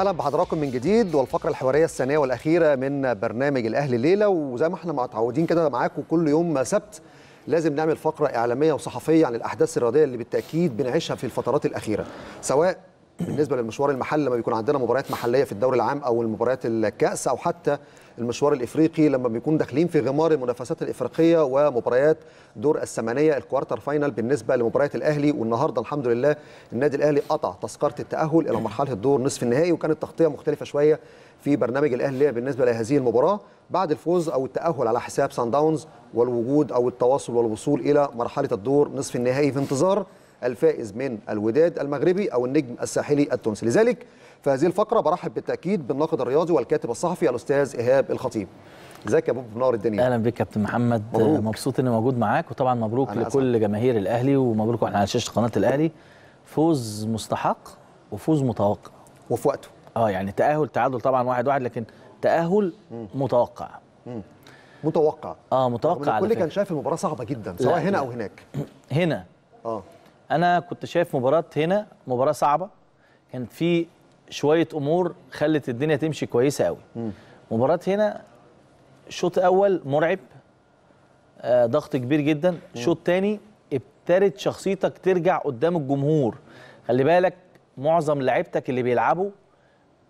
اهلا بحضراتكم من جديد والفقره الحواريه الثانيه والاخيره من برنامج الاهلي ليله وزي ما احنا متعودين كده معاكم كل يوم سبت لازم نعمل فقره اعلاميه وصحفيه عن الاحداث الرياضيه اللي بالتاكيد بنعيشها في الفترات الاخيره سواء بالنسبه للمشوار المحلي لما بيكون عندنا مباريات محليه في الدوري العام او المباريات الكاس او حتى المشوار الافريقي لما بيكون داخلين في غمار المنافسات الافريقيه ومباريات دور الثمانيه الكوارتر فاينل بالنسبه لمباريات الاهلي والنهارده الحمد لله النادي الاهلي قطع تذكره التاهل الى مرحله الدور نصف النهائي وكانت تغطيه مختلفه شويه في برنامج الاهلي بالنسبه لهذه المباراه بعد الفوز او التاهل على حساب سان داونز والوجود او التواصل والوصول الى مرحله الدور نصف النهائي في انتظار الفائز من الوداد المغربي أو النجم الساحلي التونسي لذلك في هذه الفقرة برحب بالتأكيد بالناقد الرياضي والكاتب الصحفي الأستاذ إيهاب الخطيب ازيك يا بوب نور الدنيا اهلا بك كابتن محمد مبروك. مبسوط اني موجود معاك وطبعا مبروك لكل أسعد. جماهير الاهلي ومبروك واحنا على شاشه قناه الاهلي فوز مستحق وفوز متوقع وفي وقته اه يعني تاهل تعادل طبعا واحد واحد لكن تاهل مم. متوقع مم. متوقع اه متوقع الكل كان شايف المباراه صعبه جدا سواء هنا او هناك هنا اه انا كنت شايف مباراه هنا مباراه صعبه كان في شويه امور خلت الدنيا تمشي كويسه قوي مباراه هنا شوط اول مرعب آه، ضغط كبير جدا شوط تاني ابتدت شخصيتك ترجع قدام الجمهور خلي بالك معظم لعبتك اللي بيلعبوا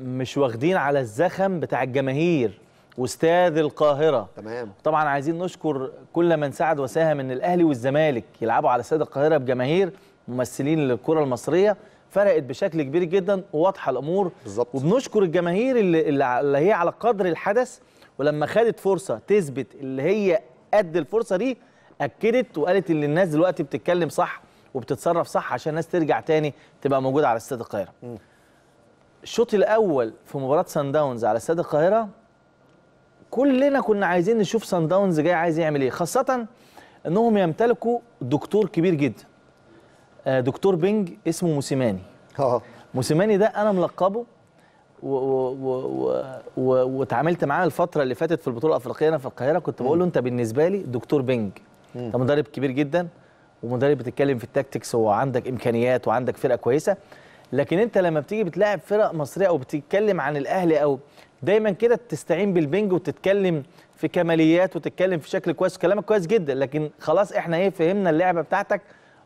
مش واخدين على الزخم بتاع الجماهير واستاد القاهرة تمام طبعا عايزين نشكر كل من ساعد وساهم ان الاهلي والزمالك يلعبوا على استاد القاهرة بجماهير ممثلين للكره المصريه فرقت بشكل كبير جدا وواضحه الامور بالزبط. وبنشكر الجماهير اللي, اللي هي على قدر الحدث ولما خدت فرصه تثبت اللي هي قد الفرصه دي اكدت وقالت ان الناس دلوقتي بتتكلم صح وبتتصرف صح عشان الناس ترجع تاني تبقى موجوده على استاد القاهره. الشوط الاول في مباراه سان داونز على استاد القاهره كلنا كنا عايزين نشوف سان داونز جاي عايز يعمل ايه خاصه انهم يمتلكوا دكتور كبير جدا آه، دكتور بنج اسمه موسيماني اه موسيماني ده انا ملقبه واتعاملت معاه الفتره اللي فاتت في البطوله الافريقيه انا في القاهره كنت بقول له انت بالنسبه لي دكتور بنج انت مدرب كبير جدا ومدرب بتتكلم في التاكتكس وعندك امكانيات وعندك فرقه كويسه لكن انت لما بتيجي بتلاعب فرق مصريه او بتتكلم عن الاهلي او دايما كده تستعين بالبنج وتتكلم في كماليات وتتكلم في شكل كويس كلامك كويس جدا لكن خلاص احنا ايه فهمنا اللعبه بتاعتك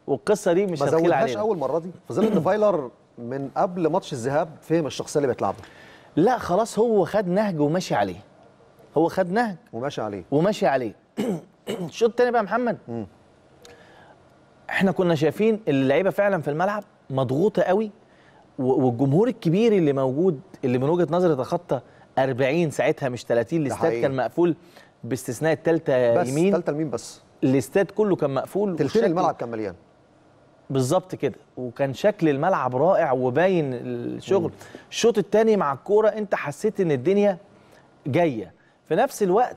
والقصه دي مش هتخيل علينا ما زودهاش اول مره دي في ظل ان فايلر من قبل ماتش الذهاب فهم الشخصيه اللي بيتلعبها لا خلاص هو خد نهج وماشي عليه هو خد نهج وماشي عليه وماشي عليه الشوط الثاني بقى يا محمد احنا كنا شايفين اللعيبه فعلا في الملعب مضغوطه قوي والجمهور الكبير اللي موجود اللي من وجهه نظري تخطى 40 ساعتها مش 30 الاستاد كان مقفول باستثناء الثالثه يمين بس الثالثه يمين بس الاستاد كله كان مقفول تلتين الملعب كان مليان بالظبط كده وكان شكل الملعب رائع وباين الشغل الشوط الثاني مع الكوره انت حسيت ان الدنيا جايه في نفس الوقت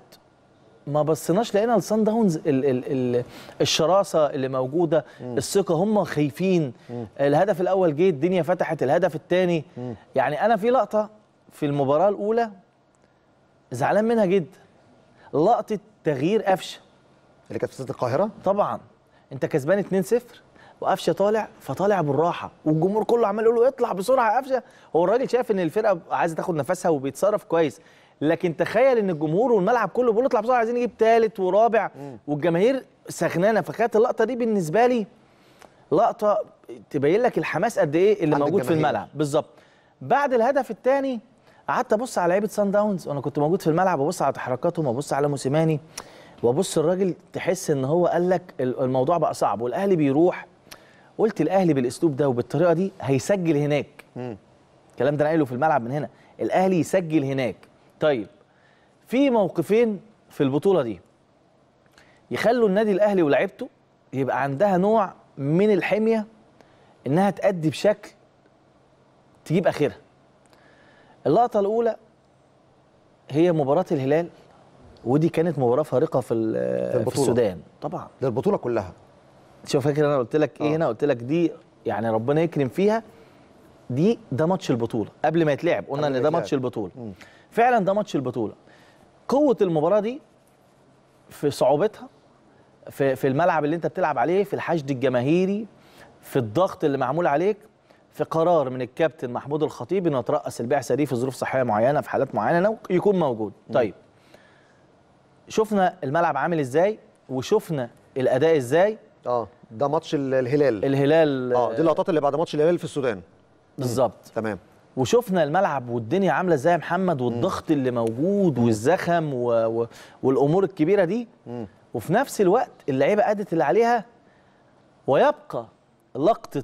ما بصيناش لقينا الصن داونز ال ال ال الشراسه اللي موجوده مم. الثقه هم خايفين الهدف الاول جه الدنيا فتحت الهدف الثاني يعني انا في لقطه في المباراه الاولى زعلان منها جدا لقطه تغيير قفشه اللي كانت في القاهره طبعا انت كسبان 2-0 وقفشه طالع فطالع بالراحه والجمهور كله عمال يقول له اطلع بسرعه يا قفشه هو الراجل شايف ان الفرقه عايزه تاخد نفسها وبيتصرف كويس لكن تخيل ان الجمهور والملعب كله بيقول اطلع بسرعه عايزين نجيب ثالث ورابع والجماهير سخنانه فكانت اللقطه دي بالنسبه لي لقطه تبين لك الحماس قد ايه اللي موجود الجماهير. في الملعب بالظبط بعد الهدف الثاني قعدت ابص على لعيبه سان داونز وانا كنت موجود في الملعب ابص على تحركاتهم وابص على موسيماني وابص الراجل تحس ان هو قال لك الموضوع بقى صعب والاهلي بيروح قلت الاهلي بالاسلوب ده وبالطريقه دي هيسجل هناك الكلام ده انا قايله في الملعب من هنا الاهلي يسجل هناك طيب في موقفين في البطوله دي يخلوا النادي الاهلي ولاعيبته يبقى عندها نوع من الحميه انها تأدي بشكل تجيب اخرها اللقطه الاولى هي مباراه الهلال ودي كانت مباراه فارقه في, في السودان طبعا ده البطوله كلها شوف فاكر انا قلت لك ايه آه. هنا قلت لك دي يعني ربنا يكرم فيها دي ده ماتش البطوله قبل ما يتلعب قلنا ان ده ماتش البطوله مم. فعلا ده ماتش البطوله قوه المباراه دي في صعوبتها في في الملعب اللي انت بتلعب عليه في الحشد الجماهيري في الضغط اللي معمول عليك في قرار من الكابتن محمود الخطيب انه يترأس البعثه دي في ظروف صحيه معينه في حالات معينه يكون موجود مم. طيب شفنا الملعب عامل ازاي وشفنا الاداء ازاي اه ده ماتش الهلال الهلال اه دي اللقطات اللي بعد ماتش الهلال في السودان بالظبط تمام وشفنا الملعب والدنيا عامله ازاي يا محمد والضغط اللي موجود والزخم و... و... والامور الكبيره دي مم. وفي نفس الوقت اللعيبه ادت اللي عليها ويبقى لقطه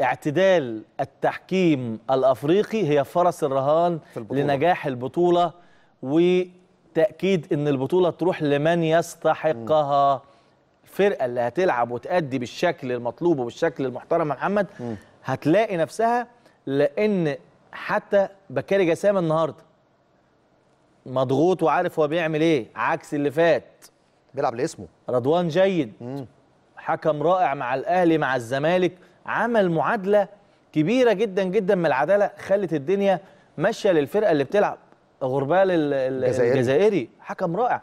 اعتدال التحكيم الافريقي هي فرس الرهان البطولة. لنجاح البطوله وتاكيد ان البطوله تروح لمن يستحقها مم. الفرقه اللي هتلعب وتأدي بالشكل المطلوب وبالشكل المحترم يا محمد هتلاقي نفسها لان حتى بكاري جسام النهارده مضغوط وعارف هو بيعمل ايه عكس اللي فات بيلعب لاسمه رضوان جيد مم. حكم رائع مع الاهلي مع الزمالك عمل معادله كبيره جدا جدا من العداله خلت الدنيا ماشيه للفرقه اللي بتلعب غربال الجزائري حكم رائع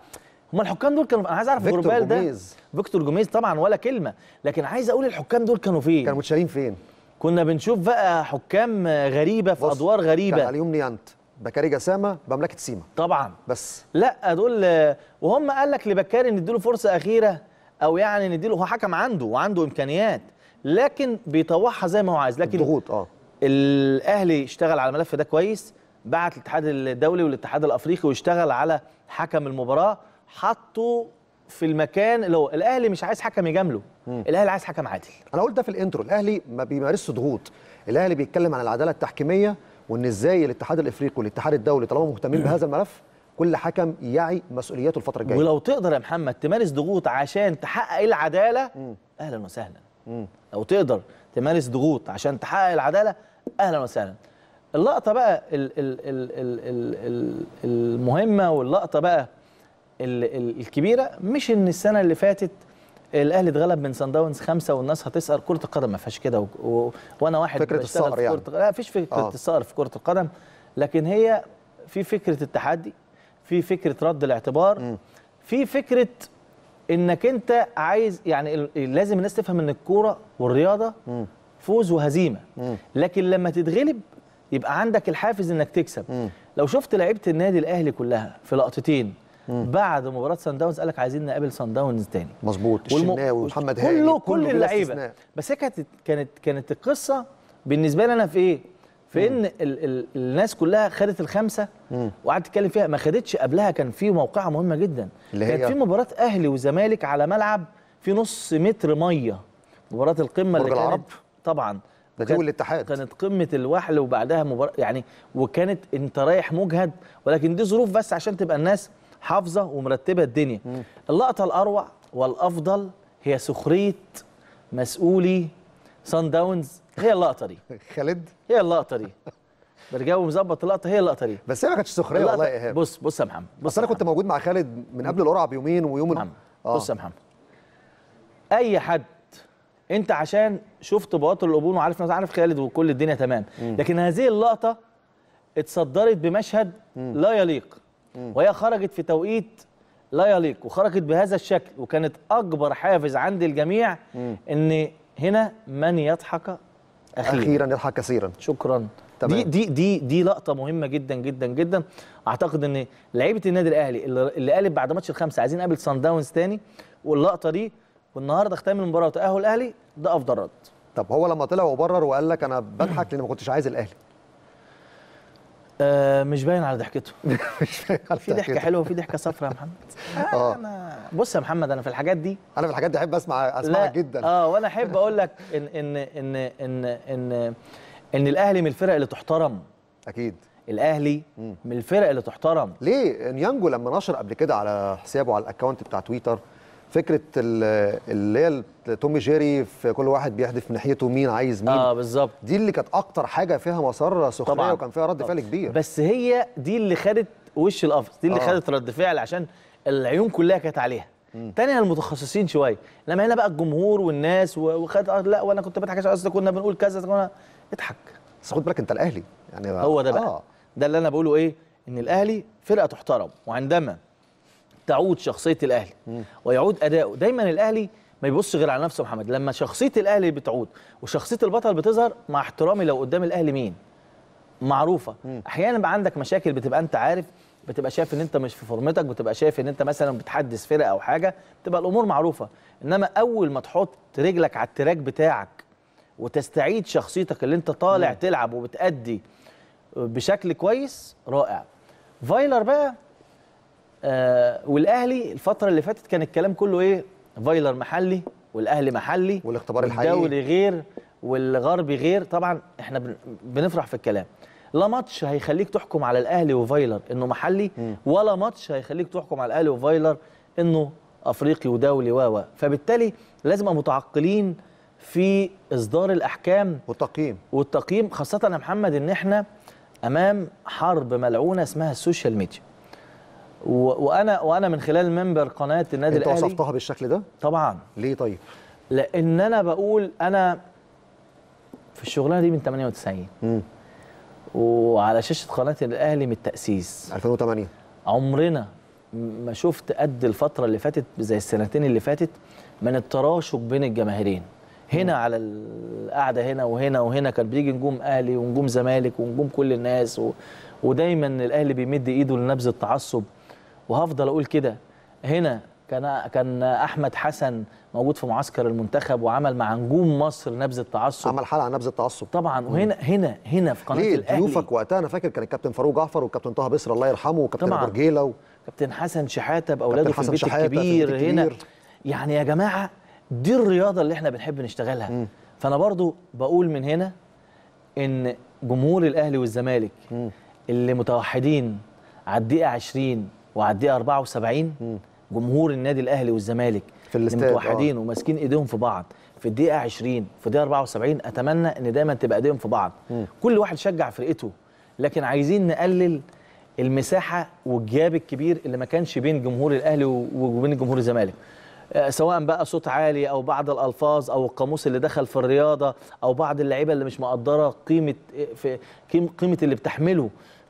هم الحكام دول كانوا انا عايز اعرف جوربال ده فيكتور جوميز طبعا ولا كلمه لكن عايز اقول الحكام دول كانوا فين كانوا متشالين فين كنا بنشوف بقى حكام غريبه في ادوار غريبه كان عليهم نيانت بكاري جسامه بمملكه سيما طبعا بس لا دول وهم قال لك لبكاري نديله فرصه اخيره او يعني نديله هو حكم عنده وعنده امكانيات لكن بيطوعها زي ما هو عايز لكن الضغوط اه الاهلي اشتغل على الملف ده كويس بعت الاتحاد الدولي والاتحاد الافريقي واشتغل على حكم المباراه حطه في المكان اللي هو الاهلي مش عايز حكم يجامله الاهلي عايز حكم عادل انا قلت ده في الانترو الاهلي ما بيمارسش ضغوط الاهلي بيتكلم عن العداله التحكيميه وان ازاي الاتحاد الافريقي والاتحاد الدولي طالما مهتمين بهذا الملف كل حكم يعي مسؤولياته الفتره الجايه ولو تقدر يا محمد تمارس ضغوط عشان تحقق العداله مم. اهلا وسهلا مم. لو تقدر تمارس ضغوط عشان تحقق العداله اهلا وسهلا اللقطه بقى الـ الـ الـ الـ الـ المهمه واللقطه بقى الكبيره مش ان السنه اللي فاتت الاهلي اتغلب من سان داونز خمسه والناس هتسقر كره القدم ما فيهاش كده وانا واحد فكره الصقر يعني كرة... لا فيش فكره آه. الصقر في كره القدم لكن هي في فكره التحدي في فكره رد الاعتبار م. في فكره انك انت عايز يعني لازم الناس تفهم ان الكوره والرياضه م. فوز وهزيمه م. لكن لما تتغلب يبقى عندك الحافز انك تكسب م. لو شفت لعيبه النادي الاهلي كلها في لقطتين بعد مباراه سان داونز قال لك عايزين نقابل سان داونز تاني مظبوط الشناوي ومحمد هاني كله كل اللعيبه بس هي كانت كانت كانت القصه بالنسبه لي انا في ايه؟ في ان ال ال الناس كلها خدت الخمسه وقعدت تتكلم فيها ما خدتش قبلها كان في موقعه مهمه جدا اللي كانت في مباراه اهلي وزمالك على ملعب في نص متر ميه مباراه القمه اللي كانت العرب طبعا دول الاتحاد كانت قمه الوحل وبعدها مباراه يعني وكانت انت رايح مجهد ولكن دي ظروف بس عشان تبقى الناس حافظه ومرتبه الدنيا اللقطه الاروع والافضل هي سخريه مسؤولي سان داونز هي اللقطه دي خالد هي اللقطه دي برجاوي مظبط اللقطه هي اللقطه دي بس هي ما كانتش سخريه والله يا ايهاب بص بص يا محمد بص انا كنت موجود مع خالد من قبل القرعه بيومين ويوم محمد. آه. بص يا محمد اي حد انت عشان شفت بواطر الابون وعارف ناس عارف خالد وكل الدنيا تمام لكن هذه اللقطه اتصدرت بمشهد لا يليق وهي خرجت في توقيت لا يليق وخرجت بهذا الشكل وكانت اكبر حافز عند الجميع ان هنا من يضحك اخيرا, أخيرا يضحك كثيرا شكرا تمام. دي دي دي دي لقطه مهمه جدا جدا جدا اعتقد ان لعيبه النادي الاهلي اللي قالت بعد ماتش الخمسه عايزين نقابل سان داونز تاني واللقطه دي والنهارده اختام المباراه وتاهل الاهلي ده افضل رد طب هو لما طلع وبرر وقال لك انا بضحك لان ما كنتش عايز الاهلي آه، مش باين على ضحكته مش باين على في ضحكه حلوه وفي ضحكه صفراء يا محمد آه انا بص يا محمد انا في الحاجات دي انا في الحاجات دي احب اسمع اسمعك جدا اه وانا احب اقول لك ان ان ان ان ان, إن الاهلي من الفرق اللي تحترم اكيد الاهلي من الفرق اللي تحترم ليه نيانجو لما نشر قبل كده على حسابه على الاكونت بتاع تويتر فكره اللي هي تومي جيري في كل واحد بيحدف ناحيته مين عايز مين اه بالظبط دي اللي كانت اكتر حاجه فيها مسار سخريه وكان فيها رد فعل كبير بس هي دي اللي خدت وش القفص دي اللي آه. خدت رد فعل عشان العيون كلها كانت عليها مم. تاني المتخصصين شويه لما هنا بقى الجمهور والناس وخد آه لا وانا كنت بضحك عشان كنا بنقول كذا كنا اضحك بس خد بالك انت الاهلي يعني بقى. هو ده آه. بقى آه. ده اللي انا بقوله ايه ان الاهلي فرقه تحترم وعندما تعود شخصيه الاهلي ويعود اداؤه دايما الاهلي ما يبصش غير على نفسه محمد لما شخصيه الاهلي بتعود وشخصيه البطل بتظهر مع احترامي لو قدام الاهلي مين معروفه احيانا بقى عندك مشاكل بتبقى انت عارف بتبقى شايف ان انت مش في فورمتك بتبقى شايف ان انت مثلا بتحدث فرقه او حاجه بتبقى الامور معروفه انما اول ما تحط رجلك على التراك بتاعك وتستعيد شخصيتك اللي انت طالع مم. تلعب وبتأدي بشكل كويس رائع فايلر بقى آه، والاهلي الفتره اللي فاتت كان الكلام كله ايه فايلر محلي والاهلي محلي والاختبار الحقيقي والدوري غير والغربي غير طبعا احنا بنفرح في الكلام لا ماتش هيخليك تحكم على الاهلي وفايلر انه محلي ولا ماتش هيخليك تحكم على الاهلي وفايلر انه افريقي ودولي و فبالتالي لازم متعقلين في اصدار الاحكام والتقييم والتقييم خاصه يا محمد ان احنا امام حرب ملعونه اسمها السوشيال ميديا وانا وانا من خلال منبر قناه النادي الاهلي انت وصفتها بالشكل ده طبعا ليه طيب لان انا بقول انا في الشغلانه دي من 98 امم وعلى شاشه قناه الاهلي من التاسيس 2008 عمرنا ما شفت قد الفتره اللي فاتت زي السنتين اللي فاتت من التراشق بين الجماهيرين هنا مم. على القعده هنا وهنا وهنا كان بيجي نجوم اهلي ونجوم زمالك ونجوم كل الناس و... ودايما الاهلي بيمد ايده لنبذ التعصب وهفضل اقول كده هنا كان كان احمد حسن موجود في معسكر المنتخب وعمل مع نجوم مصر نبذ التعصب عمل حلقه عن نبذ التعصب طبعا وهنا مم. هنا هنا في قناه ليه الاهلي ضيوفك وقتها انا فاكر كان الكابتن فاروق جعفر والكابتن طه بسر الله يرحمه وكابتن برجيله رجيله و... كابتن حسن شحاته باولاده في البيت الكبير الكبير هنا يعني يا جماعه دي الرياضه اللي احنا بنحب نشتغلها مم. فانا برضو بقول من هنا ان جمهور الاهلي والزمالك مم. اللي متوحدين على الدقيقه 20 الدقيقه 74 جمهور النادي الاهلي والزمالك في الاستاد متوحدين آه. وماسكين ايديهم في بعض في الدقيقه 20 في الدقيقه 74 اتمنى ان دايما تبقى ايديهم في بعض م. كل واحد شجع فرقته لكن عايزين نقلل المساحه والجاب الكبير اللي ما كانش بين جمهور الاهلي وبين جمهور الزمالك آه، سواء بقى صوت عالي او بعض الالفاظ او القاموس اللي دخل في الرياضه او بعض اللعيبه اللي مش مقدره قيمه آه، في قيمه اللي بتحمله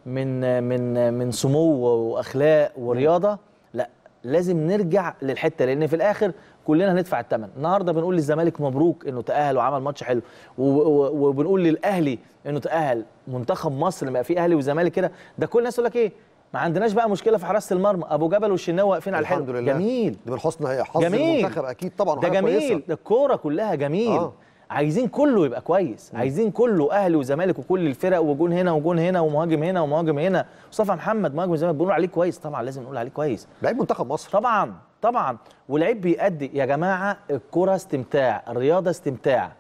من من من سمو واخلاق ورياضه لا لازم نرجع للحته لان في الاخر كلنا هندفع الثمن النهارده بنقول للزمالك مبروك انه تاهل وعمل ماتش حلو وبنقول للاهلي انه تاهل منتخب مصر بقى فيه اهلي وزمالك كده ده كل الناس تقول لك ايه ما عندناش بقى مشكله في حراسه المرمى ابو جبل والشناوي واقفين على الحلو الحمد لله جميل ده من حسن حظ المنتخب اكيد طبعا ده جميل ده الكوره كلها جميل آه. عايزين كله يبقى كويس عايزين كله اهلي وزمالك وكل الفرق وجون هنا وجون هنا ومهاجم هنا ومهاجم هنا مصطفى محمد مهاجم زمالك بنقول عليه كويس طبعا لازم نقول عليه كويس لعيب منتخب مصر طبعا طبعا ولعيب بيأدي يا جماعه الكره استمتاع الرياضه استمتاع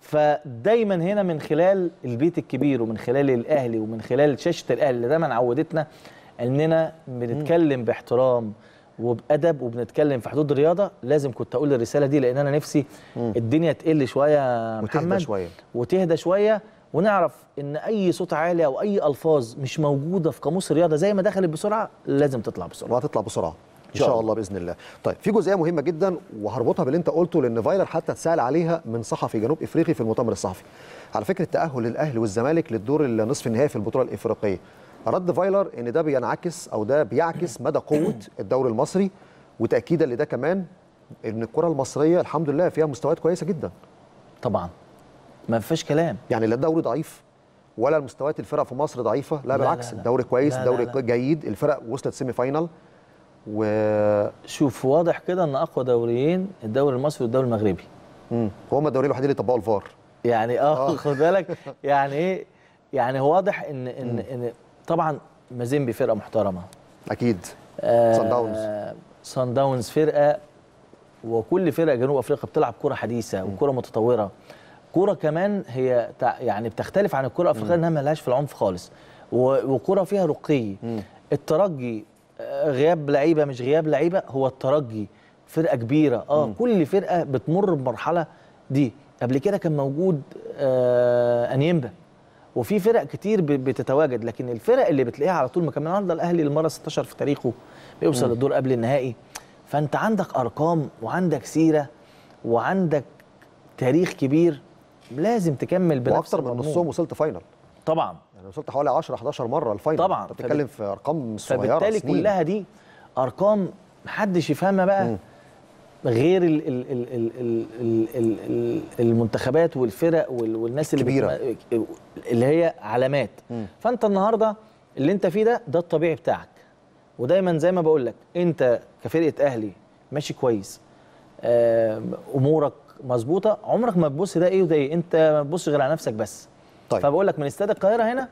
فدايما هنا من خلال البيت الكبير ومن خلال الاهلي ومن خلال شاشه الاهلي اللي دايما عودتنا اننا بنتكلم باحترام وبادب وبنتكلم في حدود الرياضه لازم كنت اقول الرساله دي لان انا نفسي مم. الدنيا تقل شويه محمد وتهدى شويه وتهدى شويه ونعرف ان اي صوت عالي او اي الفاظ مش موجوده في قاموس الرياضه زي ما دخلت بسرعه لازم تطلع بسرعه وهتطلع بسرعه ان شاء الله باذن الله طيب في جزئيه مهمه جدا وهربطها باللي انت قلته لان فايلر حتى اتسال عليها من صحفي جنوب افريقي في المؤتمر الصحفي على فكره تاهل الاهلي والزمالك للدور النصف النهائي في البطوله الافريقيه رد فايلر ان ده بينعكس او ده بيعكس مدى قوه الدوري المصري وتاكيدا لده كمان ان الكره المصريه الحمد لله فيها مستويات كويسه جدا طبعا ما فيش كلام يعني لا الدوري ضعيف ولا مستويات الفرق في مصر ضعيفه لا, لا بالعكس لا لا الدوري كويس لا الدوري لا جيد الفرق وصلت سيمي فاينال و شوف واضح كده ان اقوى دوريين الدوري المصري والدوري المغربي امم هما الدوريين الوحيدين اللي طبقوا الفار يعني آه،, اه خد بالك يعني ايه يعني واضح ان ان, إن طبعا مازيمبي فرقه محترمه اكيد سان داونز سان داونز فرقه وكل فرقه جنوب افريقيا بتلعب كره حديثه وكره متطوره كوره كمان هي يعني بتختلف عن الكره الافريقيه انها ملهاش في العنف خالص وكره فيها رقي م. الترجي آه، غياب لعيبه مش غياب لعيبه هو الترجي فرقه كبيره اه م. كل فرقه بتمر بمرحله دي قبل كده كان موجود آه انيمبا وفي فرق كتير بتتواجد لكن الفرق اللي بتلاقيها على طول مكمله النهارده الاهلي المره 16 في تاريخه بيوصل للدور قبل النهائي فانت عندك ارقام وعندك سيره وعندك تاريخ كبير لازم تكمل بنفس اكتر من نصهم وصلت فاينل طبعا يعني وصلت حوالي 10 11 مره الفاينل طبعا انت بتتكلم في ارقام صغيره فبالتالي سنين. كلها دي ارقام محدش يفهمها بقى مم. غير الـ الـ الـ الـ الـ الـ الـ المنتخبات والفرق والناس اللي اللي هي علامات م. فانت النهارده اللي انت فيه ده ده الطبيعي بتاعك ودايما زي ما بقول لك انت كفرقه اهلي ماشي كويس آه، امورك مظبوطه عمرك ما تبص ده ايه وده ايه انت ما تبصش غير على نفسك بس طيب فبقول لك من استاد القاهره هنا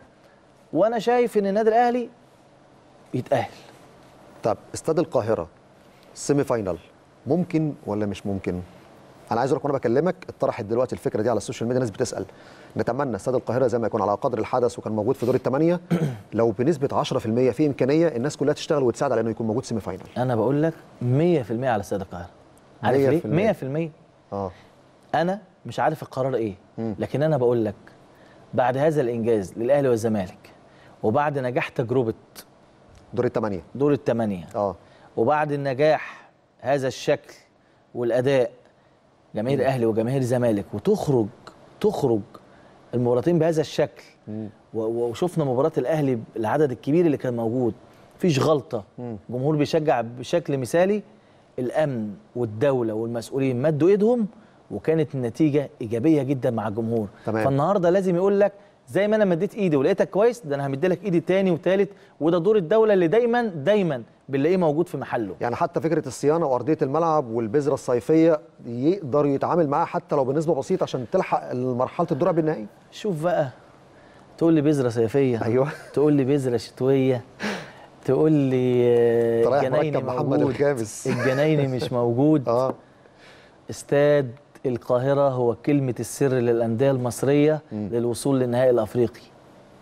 وانا شايف ان النادي الاهلي يتاهل طب استاد القاهره سيمي فاينال ممكن ولا مش ممكن؟ انا عايز اقول لك وانا بكلمك اتطرحت دلوقتي الفكره دي على السوشيال ميديا ناس بتسال نتمنى استاد القاهره زي ما يكون على قدر الحدث وكان موجود في دور الثمانيه لو بنسبه 10% في امكانيه الناس كلها تشتغل وتساعد على انه يكون موجود سيمي فاينل انا بقول لك 100% على استاد القاهره عارف ليه 100% اه انا مش عارف القرار ايه لكن انا بقول لك بعد هذا الانجاز للاهلي والزمالك وبعد نجاح تجربه دور الثمانيه دور الثمانيه اه وبعد النجاح هذا الشكل والاداء جماهير اهلي وجماهير زمالك وتخرج تخرج المباراتين بهذا الشكل وشفنا مباراه الاهلي العدد الكبير اللي كان موجود مفيش غلطه جمهور بيشجع بشكل مثالي الامن والدوله والمسؤولين مدوا ايدهم وكانت النتيجه ايجابيه جدا مع الجمهور تمام. فالنهارده لازم يقول لك زي ما انا مديت ايدي ولقيتك كويس ده انا همدي لك ايدي تاني وتالت وده دور الدوله اللي دايما دايما بنلاقيه موجود في محله يعني حتى فكره الصيانه وارضيه الملعب والبذره الصيفيه يقدر يتعامل معاها حتى لو بنسبه بسيطه عشان تلحق مرحله الدور بالنهائي شوف بقى تقول لي بذره صيفيه ايوه تقول لي بذره شتويه تقول لي آه، الجنايني محمد الخامس الجنايني مش موجود اه استاد القاهرة هو كلمة السر للأندية المصرية مم. للوصول للنهائي الأفريقي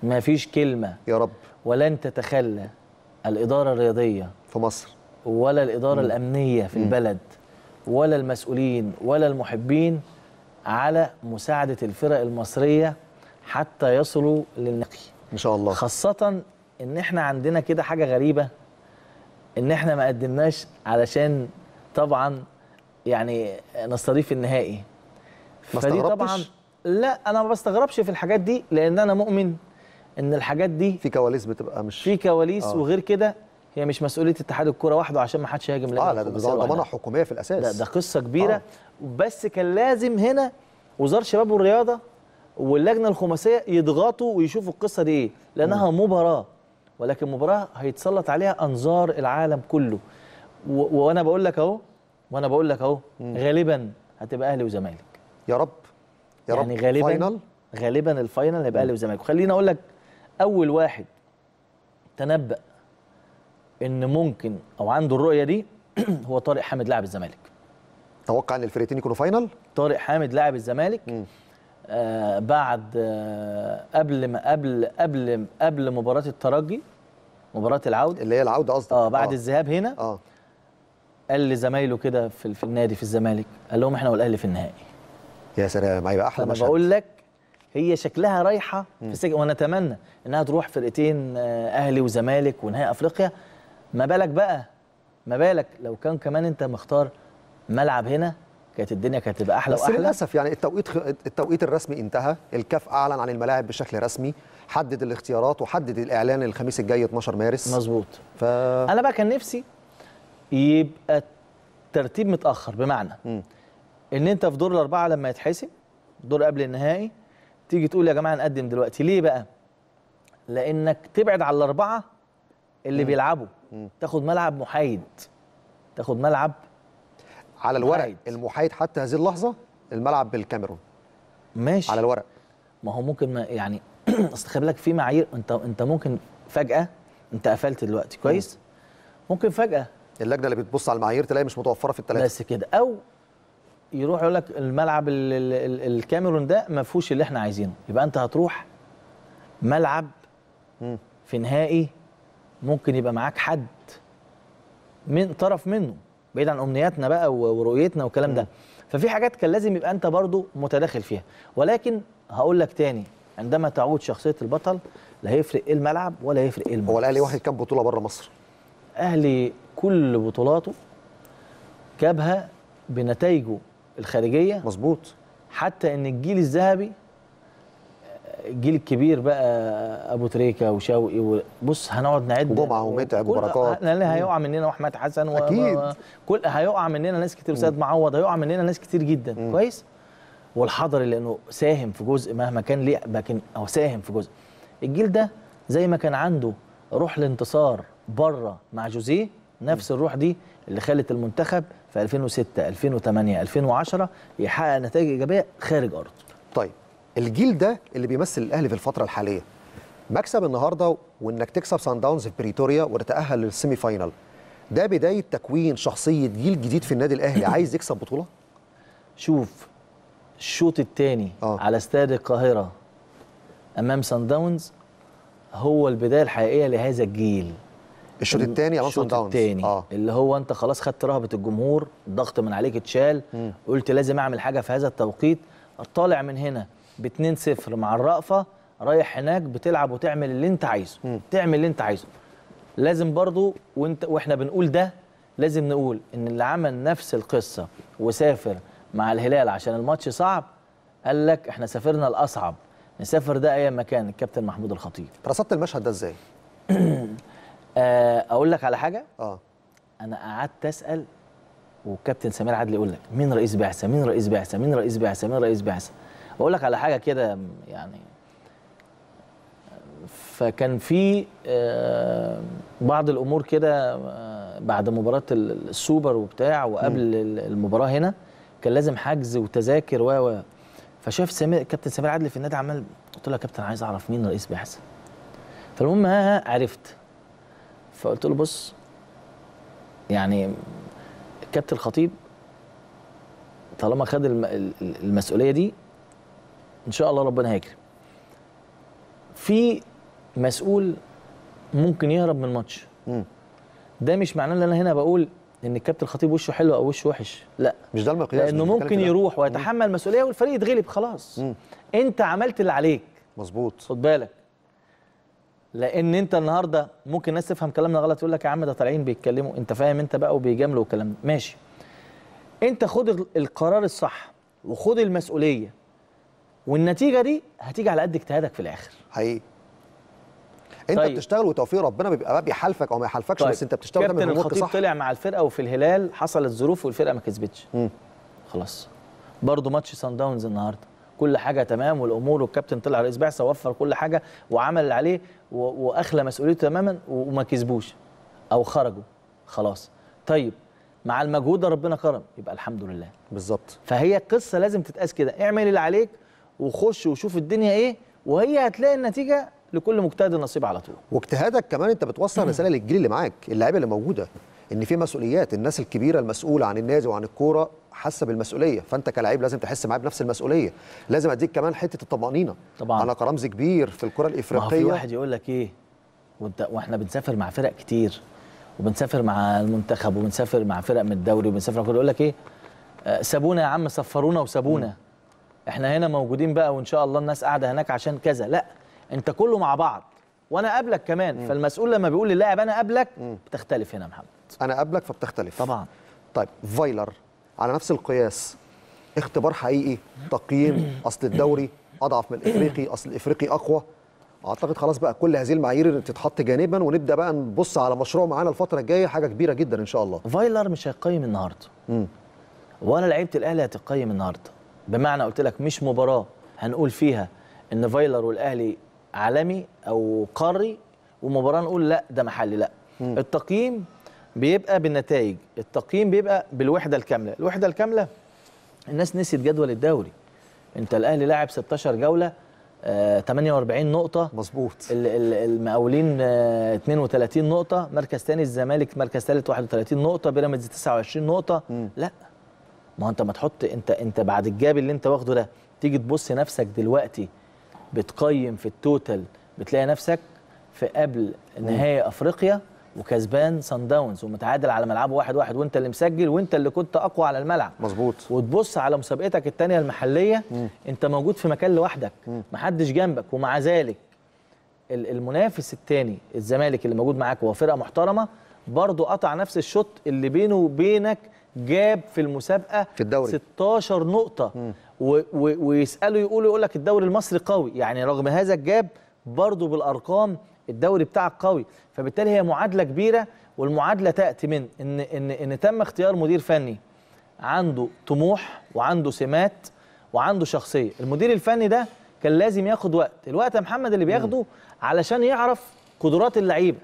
ما فيش كلمة يا رب ولن تتخلى الإدارة الرياضية في مصر ولا الإدارة مم. الأمنية في مم. البلد ولا المسؤولين ولا المحبين على مساعدة الفرق المصرية حتى يصلوا للنقي إن شاء الله خاصة إن إحنا عندنا كده حاجة غريبة إن إحنا ما قدمناش علشان طبعا يعني نستضيف النهائي ما فدي طبعا لا انا ما بستغربش في الحاجات دي لان انا مؤمن ان الحاجات دي في كواليس بتبقى مش في كواليس آه. وغير كده هي مش مسؤوليه اتحاد الكوره وحده عشان ما حدش يهاجم اه لا ده ضمانه حكوميه في الاساس ده ده قصه كبيره آه. بس كان لازم هنا وزاره الشباب والرياضه واللجنه الخماسيه يضغطوا ويشوفوا القصه دي ايه لانها م. مباراه ولكن مباراه هيتسلط عليها انظار العالم كله وانا بقول لك اهو وانا بقول لك اهو غالبا هتبقى اهلي وزمالك يا رب يا يعني رب غالبا فاينل غالبا الفاينل هيبقى اهلي وزمالك وخليني اقول لك اول واحد تنبأ ان ممكن او عنده الرؤيه دي هو طارق حامد لاعب الزمالك توقع ان الفرقتين يكونوا فاينل طارق حامد لاعب الزمالك آه بعد آه قبل ما قبل قبل قبل مباراه الترجي مباراه العوده اللي هي العوده قصدك اه بعد آه. الذهاب هنا اه قال لزمايله كده في, النادي في الزمالك قال لهم احنا والاهلي في النهائي يا سلام هيبقى أيوة، احلى مشهد بقول لك هي شكلها رايحه في السجن ونتمنى انها تروح فرقتين آه، اهلي وزمالك ونهائي افريقيا ما بالك بقى ما بالك لو كان كمان انت مختار ملعب هنا كانت الدنيا كانت تبقى احلى بس واحلى بس للاسف يعني التوقيت التوقيت الرسمي انتهى الكاف اعلن عن الملاعب بشكل رسمي حدد الاختيارات وحدد الاعلان الخميس الجاي 12 مارس مظبوط ف... انا بقى كان نفسي يبقى الترتيب متاخر بمعنى م. ان انت في دور الاربعه لما يتحسم دور قبل النهائي تيجي تقول يا جماعه نقدم دلوقتي ليه بقى لانك تبعد على الاربعه اللي م. بيلعبوا م. تاخد ملعب محايد تاخد ملعب على الورق محايد. المحايد حتى هذه اللحظه الملعب بالكاميرون ماشي على الورق ما هو ممكن ما يعني اصل خلي بالك في معايير انت انت ممكن فجاه انت قفلت دلوقتي كويس ممكن فجاه اللجنه اللي بتبص على المعايير تلاقي مش متوفره في الثلاثه بس كده او يروح يقول لك الملعب الكاميرون ده ما فيهوش اللي احنا عايزينه يبقى انت هتروح ملعب في نهائي ممكن يبقى معاك حد من طرف منه بعيد عن امنياتنا بقى ورؤيتنا والكلام ده ففي حاجات كان لازم يبقى انت برضو متداخل فيها ولكن هقول لك تاني عندما تعود شخصيه البطل لا هيفرق ايه الملعب ولا هيفرق ايه الملعب هو الاهلي واخد كام بطوله بره مصر اهلي كل بطولاته جابها بنتائجه الخارجيه مظبوط حتى ان الجيل الذهبي الجيل الكبير بقى ابو تريكه وشوقي بص هنقعد نعد وجمعه ومتعب وبركات هيقع مننا واحمد حسن اكيد كل هيقع مننا ناس كتير وسيد معوض هيقع مننا ناس كتير جدا مم. كويس والحضري لانه ساهم في جزء مهما كان ليه لكن هو ساهم في جزء الجيل ده زي ما كان عنده روح الانتصار بره مع جوزيه نفس الروح دي اللي خلت المنتخب في 2006 2008 2010 يحقق نتائج ايجابيه خارج ارض طيب الجيل ده اللي بيمثل الاهلي في الفتره الحاليه مكسب النهارده وانك تكسب سان داونز في بريتوريا وتتاهل للسيمي فاينال ده بدايه تكوين شخصيه جيل جديد في النادي الاهلي عايز يكسب بطوله شوف الشوط الثاني آه. على استاد القاهره امام سان داونز هو البدايه الحقيقيه لهذا الجيل الشوط الثاني يا صن داونز التاني آه. اللي هو انت خلاص خدت رهبه الجمهور ضغط من عليك اتشال قلت لازم اعمل حاجه في هذا التوقيت طالع من هنا ب 2 0 مع الرأفه رايح هناك بتلعب وتعمل اللي انت عايزه م. تعمل اللي انت عايزه لازم برضو وانت واحنا بنقول ده لازم نقول ان اللي عمل نفس القصه وسافر مع الهلال عشان الماتش صعب قال لك احنا سافرنا الاصعب نسافر ده اي مكان الكابتن محمود الخطيب رصدت المشهد ده ازاي آه، اقول لك على حاجه اه انا قعدت اسال وكابتن سمير عدلي يقول لك مين رئيس بعثه مين رئيس بعثه مين رئيس بعثه مين رئيس بعثه اقول لك على حاجه كده يعني فكان في آه، بعض الامور كده آه، بعد مباراه السوبر وبتاع وقبل المباراه هنا كان لازم حجز وتذاكر و فشاف سمير كابتن سمير عدلي في النادي عمال قلت له يا كابتن عايز اعرف مين رئيس بعثه فالمهم ها عرفت فقلت له بص يعني كابتن الخطيب طالما خد المسؤوليه دي ان شاء الله ربنا هيكرم في مسؤول ممكن يهرب من الماتش ده مش معناه ان انا هنا بقول ان الكابتن الخطيب وشه حلو او وشه وحش لا مش ده المقياس لانه ممكن يروح ويتحمل مسؤوليه والفريق يتغلب خلاص مم. انت عملت اللي عليك مظبوط خد بالك لان انت النهارده ممكن ناس تفهم كلامنا غلط يقول لك يا عم ده طالعين بيتكلموا انت فاهم انت بقى وبيجاملوا والكلام ده ماشي انت خد القرار الصح وخد المسؤوليه والنتيجه دي هتيجي على قد اجتهادك في الاخر حقيقي انت طيب. بتشتغل وتوفيق ربنا بيبقى بيحالفك او ما يحالفكش طيب. بس انت بتشتغل تعمل الخطيب صح طلع مع الفرقه وفي الهلال حصلت ظروف والفرقه ما كسبتش خلاص برضه ماتش سان داونز النهارده كل حاجه تمام والامور والكابتن طلع رئيس بعثه وفر كل حاجه وعمل اللي عليه واخلى مسؤوليته تماما وما كسبوش او خرجوا خلاص طيب مع المجهود ده ربنا كرم يبقى الحمد لله بالظبط فهي القصه لازم تتقاس كده اعمل اللي عليك وخش وشوف الدنيا ايه وهي هتلاقي النتيجه لكل مجتهد نصيب على طول واجتهادك كمان انت بتوصل رساله للجيل اللي معاك اللعيبه اللي موجوده ان في مسؤوليات الناس الكبيره المسؤوله عن النادي وعن الكوره حاسه بالمسؤوليه فانت كلاعب لازم تحس معاه بنفس المسؤوليه لازم اديك كمان حته الطمانينه طبعا انا كرمز كبير في الكره الافريقيه ما في واحد يقول لك ايه وانت واحنا بنسافر مع فرق كتير وبنسافر مع المنتخب وبنسافر مع فرق من الدوري وبنسافر مع كل يقول لك ايه آه، سابونا يا عم سفرونا وسابونا احنا هنا موجودين بقى وان شاء الله الناس قاعده هناك عشان كذا لا انت كله مع بعض وانا قابلك كمان مم. فالمسؤول لما بيقول للاعب انا قابلك بتختلف هنا يا محمد انا قابلك فبتختلف طبعا طيب فايلر على نفس القياس اختبار حقيقي تقييم اصل الدوري اضعف من الافريقي اصل الافريقي اقوى اعتقد خلاص بقى كل هذه المعايير اللي بتتحط جانبا ونبدا بقى نبص على مشروع معانا الفتره الجايه حاجه كبيره جدا ان شاء الله فايلر مش هيقيم النهارده ولا لعيبه الاهلي هتقيم النهارده بمعنى قلت لك مش مباراه هنقول فيها ان فايلر والاهلي عالمي او قاري ومباراه نقول لا ده محلي لا مم. التقييم بيبقى بالنتائج التقييم بيبقى بالوحده الكامله الوحده الكامله الناس نسيت جدول الدوري انت الاهلي لاعب 16 جوله 48 آه، نقطه مظبوط المقاولين 32 آه، نقطه مركز ثاني الزمالك مركز ثالث 31 نقطه بيراميدز 29 نقطه م. لا ما انت ما تحط انت انت بعد الجاب اللي انت واخده ده تيجي تبص نفسك دلوقتي بتقيم في التوتال بتلاقي نفسك في قبل نهائي افريقيا وكسبان سان داونز ومتعادل على ملعبه 1-1 واحد واحد وانت اللي مسجل وانت اللي كنت اقوى على الملعب مظبوط وتبص على مسابقتك الثانيه المحليه مم. انت موجود في مكان لوحدك ما حدش جنبك ومع ذلك المنافس الثاني الزمالك اللي موجود معاك وهو فرقه محترمه برضه قطع نفس الشوط اللي بينه وبينك جاب في المسابقه في الدوري 16 نقطه و و ويسالوا يقولوا يقول لك الدوري المصري قوي يعني رغم هذا الجاب برضه بالارقام الدوري بتاعك قوي فبالتالي هي معادله كبيره والمعادله تاتي من ان ان ان تم اختيار مدير فني عنده طموح وعنده سمات وعنده شخصيه المدير الفني ده كان لازم ياخد وقت الوقت يا محمد اللي بياخده علشان يعرف قدرات اللعيبه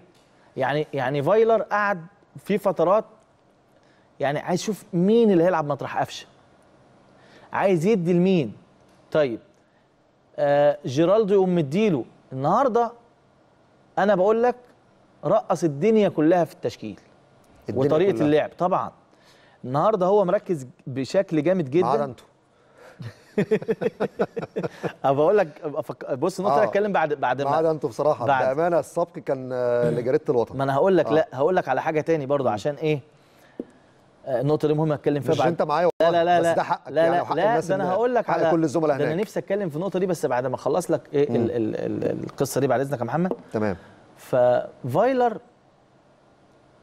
يعني يعني فايلر قعد في فترات يعني عايز يشوف مين اللي هيلعب مطرح قفشه عايز يدي لمين طيب آه جيرالدو يقوم مديله النهارده انا بقول لك رقص الدنيا كلها في التشكيل وطريقه كلها. اللعب طبعا النهارده هو مركز بشكل جامد جدا عرنته ابقى اقول لك بص نقطه آه. اتكلم بعد بعد ما عرنته بصراحه بعد بامانه السبق كان آه، لجريده الوطن ما انا هقول لك آه. لا هقول لك على حاجه تاني برضه عشان ايه آه، النقطه دي مهمه اتكلم فيها مش بعد انت معايا لا لا لا بس ده حقك لا لا يعني وحق لا الناس ده انا هقول لك على كل الزملاء هناك انا نفسي اتكلم في النقطه دي بس بعد ما اخلص لك ايه الـ الـ الـ القصه دي بعد اذنك يا محمد تمام ففايلر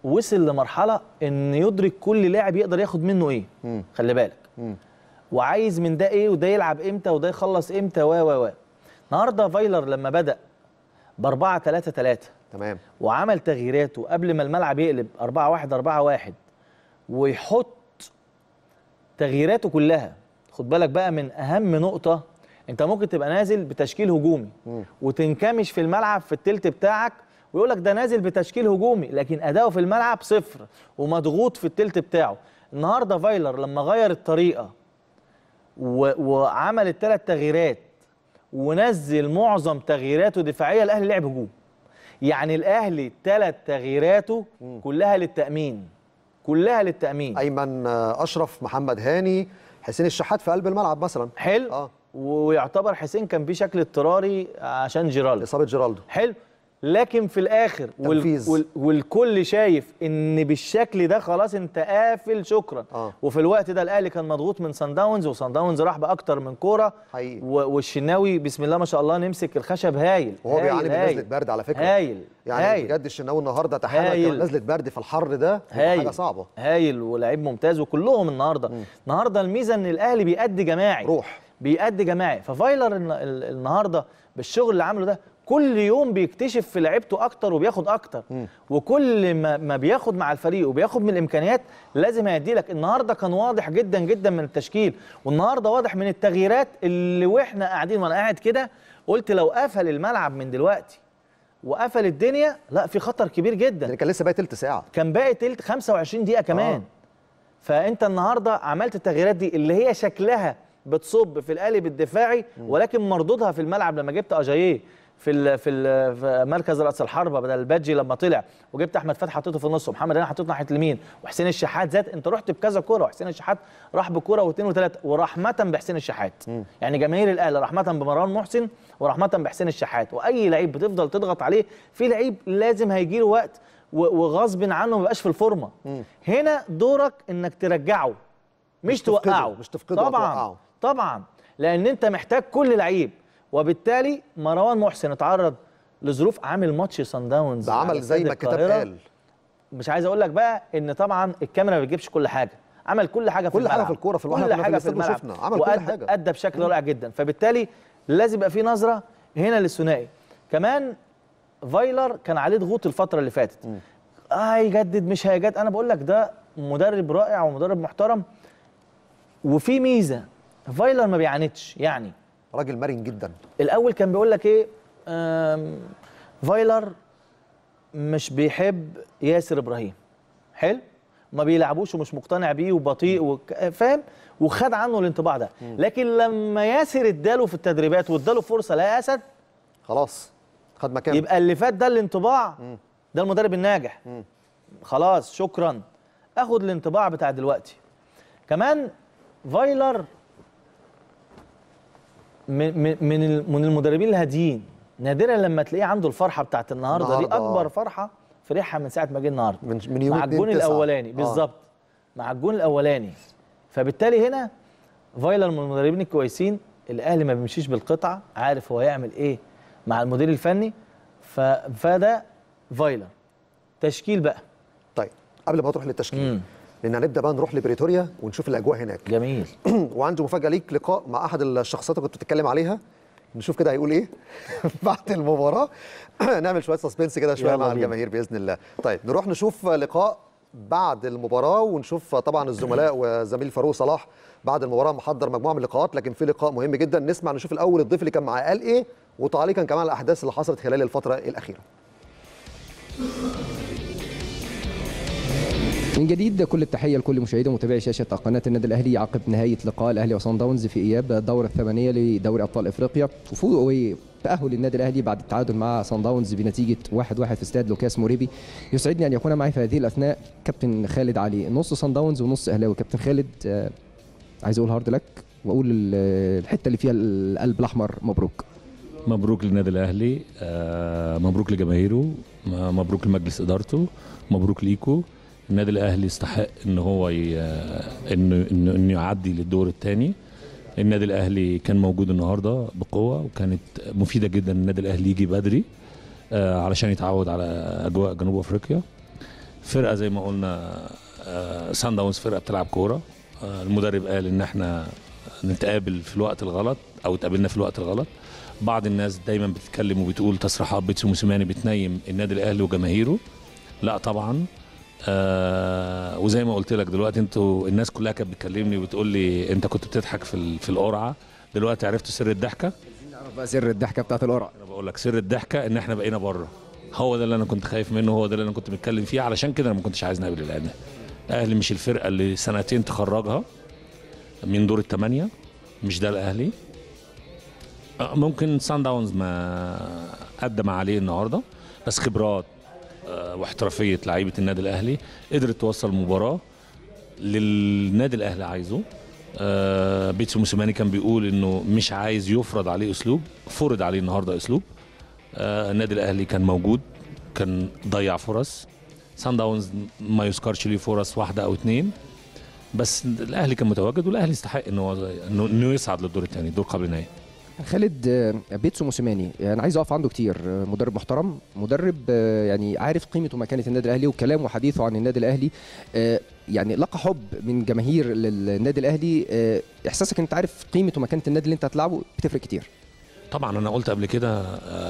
وصل لمرحله ان يدرك كل لاعب يقدر ياخد منه ايه مم. خلي بالك مم. وعايز من ده ايه وده يلعب امتى وده يخلص امتى و و و النهارده فايلر لما بدا ب 4 3 3 تمام وعمل تغييراته قبل ما الملعب يقلب 4 1 4 1 ويحط تغييراته كلها خد بالك بقى من اهم نقطه انت ممكن تبقى نازل بتشكيل هجومي وتنكمش في الملعب في التلت بتاعك ويقول لك ده نازل بتشكيل هجومي لكن اداؤه في الملعب صفر ومضغوط في التلت بتاعه النهارده فايلر لما غير الطريقه وعمل الثلاث تغييرات ونزل معظم تغييراته دفاعيه الاهلي لعب هجوم يعني الاهلي ثلاث تغييراته كلها للتامين كلها للتامين ايمن اشرف محمد هاني حسين الشحات في قلب الملعب مثلا حلو آه. ويعتبر حسين كان في شكل اضطراري عشان جيرالدو اصابه جيرالدو حلو لكن في الاخر تنفيذ. وال... والكل شايف ان بالشكل ده خلاص انت قافل شكرا آه. وفي الوقت ده الاهلي كان مضغوط من سان داونز وسان داونز راح باكتر من كوره حقيقي و... والشناوي بسم الله ما شاء الله نمسك الخشب هايل وهو بيعاني من نزله برد على فكره هايل يعني هايل. بجد الشناوي النهارده تحمل نزله برد في الحر ده هايل. حاجه صعبه هايل ولاعيب ممتاز وكلهم النهارده م. النهارده الميزه ان الاهلي بيأدي جماعي روح بيأدي جماعي ففايلر النهارده بالشغل اللي عامله ده كل يوم بيكتشف في لعيبته اكتر وبياخد اكتر م. وكل ما, ما بياخد مع الفريق وبياخد من الامكانيات لازم هيدي لك النهارده كان واضح جدا جدا من التشكيل والنهارده واضح من التغييرات اللي واحنا قاعدين وانا قاعد كده قلت لو قفل الملعب من دلوقتي وقفل الدنيا لا في خطر كبير جدا يعني كان لسه باقي تلت ساعه كان باقي تلت 25 دقيقه كمان آه. فانت النهارده عملت التغييرات دي اللي هي شكلها بتصب في القالب الدفاعي ولكن مردودها في الملعب لما جبت اجاييه في في مركز راس الحربه بدل البادجي لما طلع وجبت احمد فتحي حطيته في النص ومحمد هاني حطيته ناحيه اليمين وحسين الشحات زاد انت رحت بكذا كوره وحسين الشحات راح بكوره واثنين وثلاثه ورحمه بحسين الشحات يعني جماهير الاهلي رحمه بمروان محسن ورحمه بحسين الشحات واي لعيب بتفضل تضغط عليه في لعيب لازم هيجي له وقت وغصب عنه ما بقاش في الفورمه هنا دورك انك ترجعه مش, مش توقعه مش تفقده طبعا طبعا لان انت محتاج كل لعيب وبالتالي مروان محسن اتعرض لظروف عامل ماتش سان داونز ده عمل زي ما الكتاب قال مش عايز اقول لك بقى ان طبعا الكاميرا ما بتجيبش كل حاجه عمل كل حاجه في كل الملعب. حاجه في الكوره في كل حاجه في الملعب شفنا عمل كل حاجه ادى بشكل رائع جدا فبالتالي لازم يبقى في نظره هنا للثنائي كمان فايلر كان عليه ضغوط الفتره اللي فاتت هيجدد آه مش هيجدد انا بقول لك ده مدرب رائع ومدرب محترم وفي ميزه فايلر ما بيعاندش يعني راجل مرن جدا الاول كان بيقول لك ايه فايلر مش بيحب ياسر ابراهيم حلو ما بيلعبوش ومش مقتنع بيه وبطيء فاهم وخد عنه الانطباع ده لكن لما ياسر اداله في التدريبات واداله فرصه لا اسد خلاص خد مكانه يبقى اللي فات ده الانطباع ده المدرب الناجح خلاص شكرا اخد الانطباع بتاع دلوقتي كمان فايلر من من من المدربين الهاديين نادرا لما تلاقيه عنده الفرحه بتاعت النهارده, دي آه. اكبر فرحه فرحها من ساعه ما جه النهارده من, من يوم مع الجون الاولاني آه. بالظبط مع الجون الاولاني فبالتالي هنا فايلر من المدربين الكويسين الاهلي ما بيمشيش بالقطعه عارف هو هيعمل ايه مع المدير الفني ف... فده فايلر تشكيل بقى طيب قبل ما تروح للتشكيل مم. لان هنبدا بقى نروح لبريتوريا ونشوف الاجواء هناك جميل وعنده مفاجاه ليك لقاء مع احد الشخصيات اللي كنت بتتكلم عليها نشوف كده هيقول ايه بعد المباراه نعمل شويه سسبنس كده شويه مع بيه. الجماهير باذن الله طيب نروح نشوف لقاء بعد المباراه ونشوف طبعا الزملاء وزميل فاروق صلاح بعد المباراه محضر مجموعه من اللقاءات لكن في لقاء مهم جدا نسمع نشوف الاول الضيف اللي كان معاه قال ايه وتعليقا كمان على الاحداث اللي حصلت خلال الفتره الاخيره من جديد كل التحيه لكل مشاهدي ومتابعي شاشه قناه النادي الاهلي عقب نهايه لقاء الاهلي وصن داونز في اياب الدوره الثمانيه لدوري ابطال افريقيا تأهل النادي الأهلي بعد التعادل مع سان داونز بنتيجة 1-1 في استاد لوكاس موريبي يسعدني أن يكون معي في هذه الأثناء كابتن خالد علي نص سان داونز ونص أهلاوي كابتن خالد آه، عايز أقول هارد لك وأقول الحتة اللي فيها القلب الأحمر مبروك مبروك للنادي الأهلي آه، مبروك لجماهيره مبروك لمجلس إدارته مبروك ليكو النادي الاهلي يستحق ان هو ي... انه انه يعدي للدور الثاني النادي الاهلي كان موجود النهارده بقوه وكانت مفيده جدا النادي الاهلي يجي بدري آه علشان يتعود على اجواء جنوب افريقيا فرقه زي ما قلنا آه سان داونز فرقه بتلعب كوره آه المدرب قال ان احنا نتقابل في الوقت الغلط او اتقابلنا في الوقت الغلط بعض الناس دايما بتتكلم وبتقول تصريحات بيتسو موسيماني بتنيم النادي الاهلي وجماهيره لا طبعا آه وزي ما قلت لك دلوقتي انتوا الناس كلها كانت بتكلمني وبتقول لي انت كنت بتضحك في في القرعه دلوقتي عرفتوا سر الضحكه عايزين نعرف بقى سر الضحكه بتاعت القرعه انا بقول لك سر الضحكه ان احنا بقينا بره هو ده اللي انا كنت خايف منه هو ده اللي انا كنت متكلم فيه علشان كده انا ما كنتش عايز نقابل الاهلي الاهلي مش الفرقه اللي سنتين تخرجها من دور الثمانيه مش ده الاهلي آه، ممكن سان داونز ما قدم عليه النهارده بس خبرات آه، واحترافيه لعيبه النادي الاهلي قدرت توصل المباراه للنادي الاهلي عايزه آه، بيتسو موسيماني كان بيقول انه مش عايز يفرض عليه اسلوب فرض عليه النهارده اسلوب آه، النادي الاهلي كان موجود كان ضيع فرص سان داونز ما يذكرش ليه فرص واحده او اثنين بس الاهلي كان متواجد والاهلي يستحق انه انه يصعد للدور الثاني دور قبل النهائي خالد آه، بيتسو موسيماني آه، انا يعني عايز اقف عنده كتير آه، مدرب محترم مدرب يعني عارف قيمه ومكانه النادي الاهلي وكلامه وحديثه عن النادي الاهلي يعني لقى حب من جماهير النادي الاهلي احساسك انت عارف قيمه ومكانه النادي اللي انت هتلعبه بتفرق كتير طبعا انا قلت قبل كده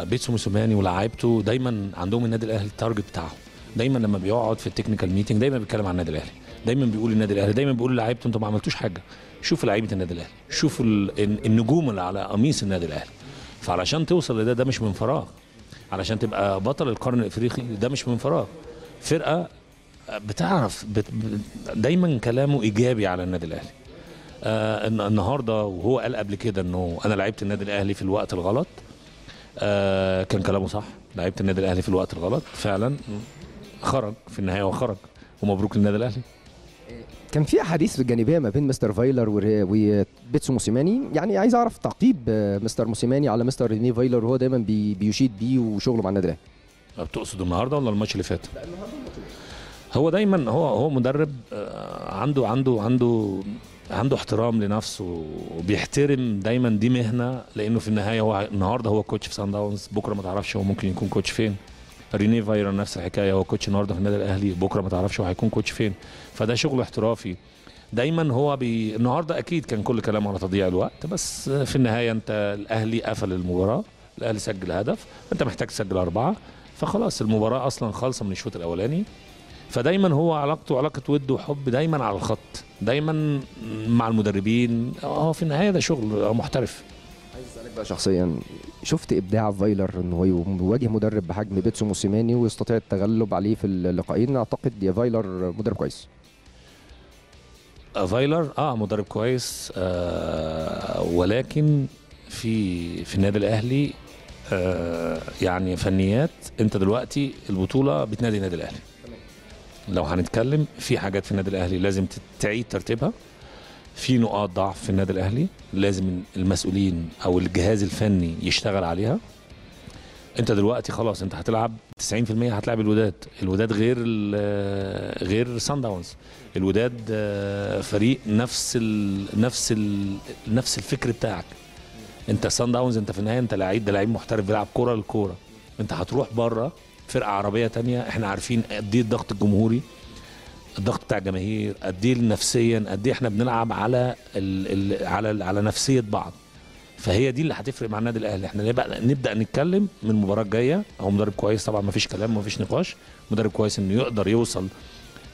بيتسو موسيماني ولاعيبته دايما عندهم النادي الاهلي التارجت بتاعهم دايما لما بيقعد في التكنيكال ميتنج دايما بيتكلم عن النادي الاهلي دايما بيقول النادي الاهلي دايما بيقول لعيبته انتوا ما عملتوش حاجه شوف لعيبه النادي الاهلي شوف النجوم اللي على قميص النادي الاهلي فعلشان توصل لده ده مش من فراغ علشان تبقى بطل القرن الافريقي ده مش من فراغ فرقه بتعرف بت... دايما كلامه ايجابي على النادي الاهلي آه النهارده وهو قال قبل كده انه انا لعبت النادي الاهلي في الوقت الغلط آه كان كلامه صح لعبت النادي الاهلي في الوقت الغلط فعلا خرج في النهايه وخرج ومبروك للنادي الاهلي كان في احاديث جانبيه ما بين مستر فايلر وبيتسو موسيماني يعني عايز اعرف تعقيب آه، مستر موسيماني على مستر ريني فايلر وهو دايما بي بيشيد بيه وشغله مع النادي الاهلي آه، بتقصد النهارده ولا الماتش اللي فات؟ لا النهارده هو دايما هو هو مدرب آه، عنده عنده عنده عنده احترام لنفسه وبيحترم دايما دي مهنه لانه في النهايه هو النهارده هو كوتش في سان داونز بكره ما تعرفش هو ممكن يكون كوتش فين ريني فايلر نفس الحكايه هو كوتش النهارده في النادي الاهلي بكره ما تعرفش هو هيكون كوتش فين فده شغل احترافي دايما هو بي... النهارده اكيد كان كل كلامه على تضييع الوقت بس في النهايه انت الاهلي قفل المباراه الاهلي سجل هدف انت محتاج تسجل اربعه فخلاص المباراه اصلا خالصه من الشوط الاولاني فدايما هو علاقته علاقه ود وحب دايما على الخط دايما مع المدربين اه في النهايه ده شغل محترف عايز اسالك بقى شخصيا شفت ابداع فايلر ان هو يواجه مدرب بحجم بيتسو موسيماني ويستطيع التغلب عليه في اللقاءين اعتقد يا فايلر مدرب كويس فايلر اه مدرب كويس آه ولكن في في النادي الاهلي آه يعني فنيات انت دلوقتي البطوله بتنادي النادي الاهلي لو هنتكلم في حاجات في النادي الاهلي لازم تعيد ترتيبها في نقاط ضعف في النادي الاهلي لازم المسؤولين او الجهاز الفني يشتغل عليها انت دلوقتي خلاص انت هتلعب 90% هتلعب الوداد الوداد غير آه، غير سان داونز الوداد آه، فريق نفس الـ نفس الـ نفس الفكر بتاعك انت سان داونز انت في النهايه انت لعيب ده لعيب محترف بيلعب كوره للكوره انت هتروح بره فرقه عربيه تانية احنا عارفين قد ايه الضغط الجمهوري الضغط بتاع الجماهير قد ايه نفسيا قد ايه احنا بنلعب على الـ الـ على الـ على نفسيه بعض فهي دي اللي هتفرق مع النادي الاهلي احنا نبقى نبدا نتكلم من المباراه الجايه هو مدرب كويس طبعا ما فيش كلام ما فيش نقاش مدرب كويس انه يقدر يوصل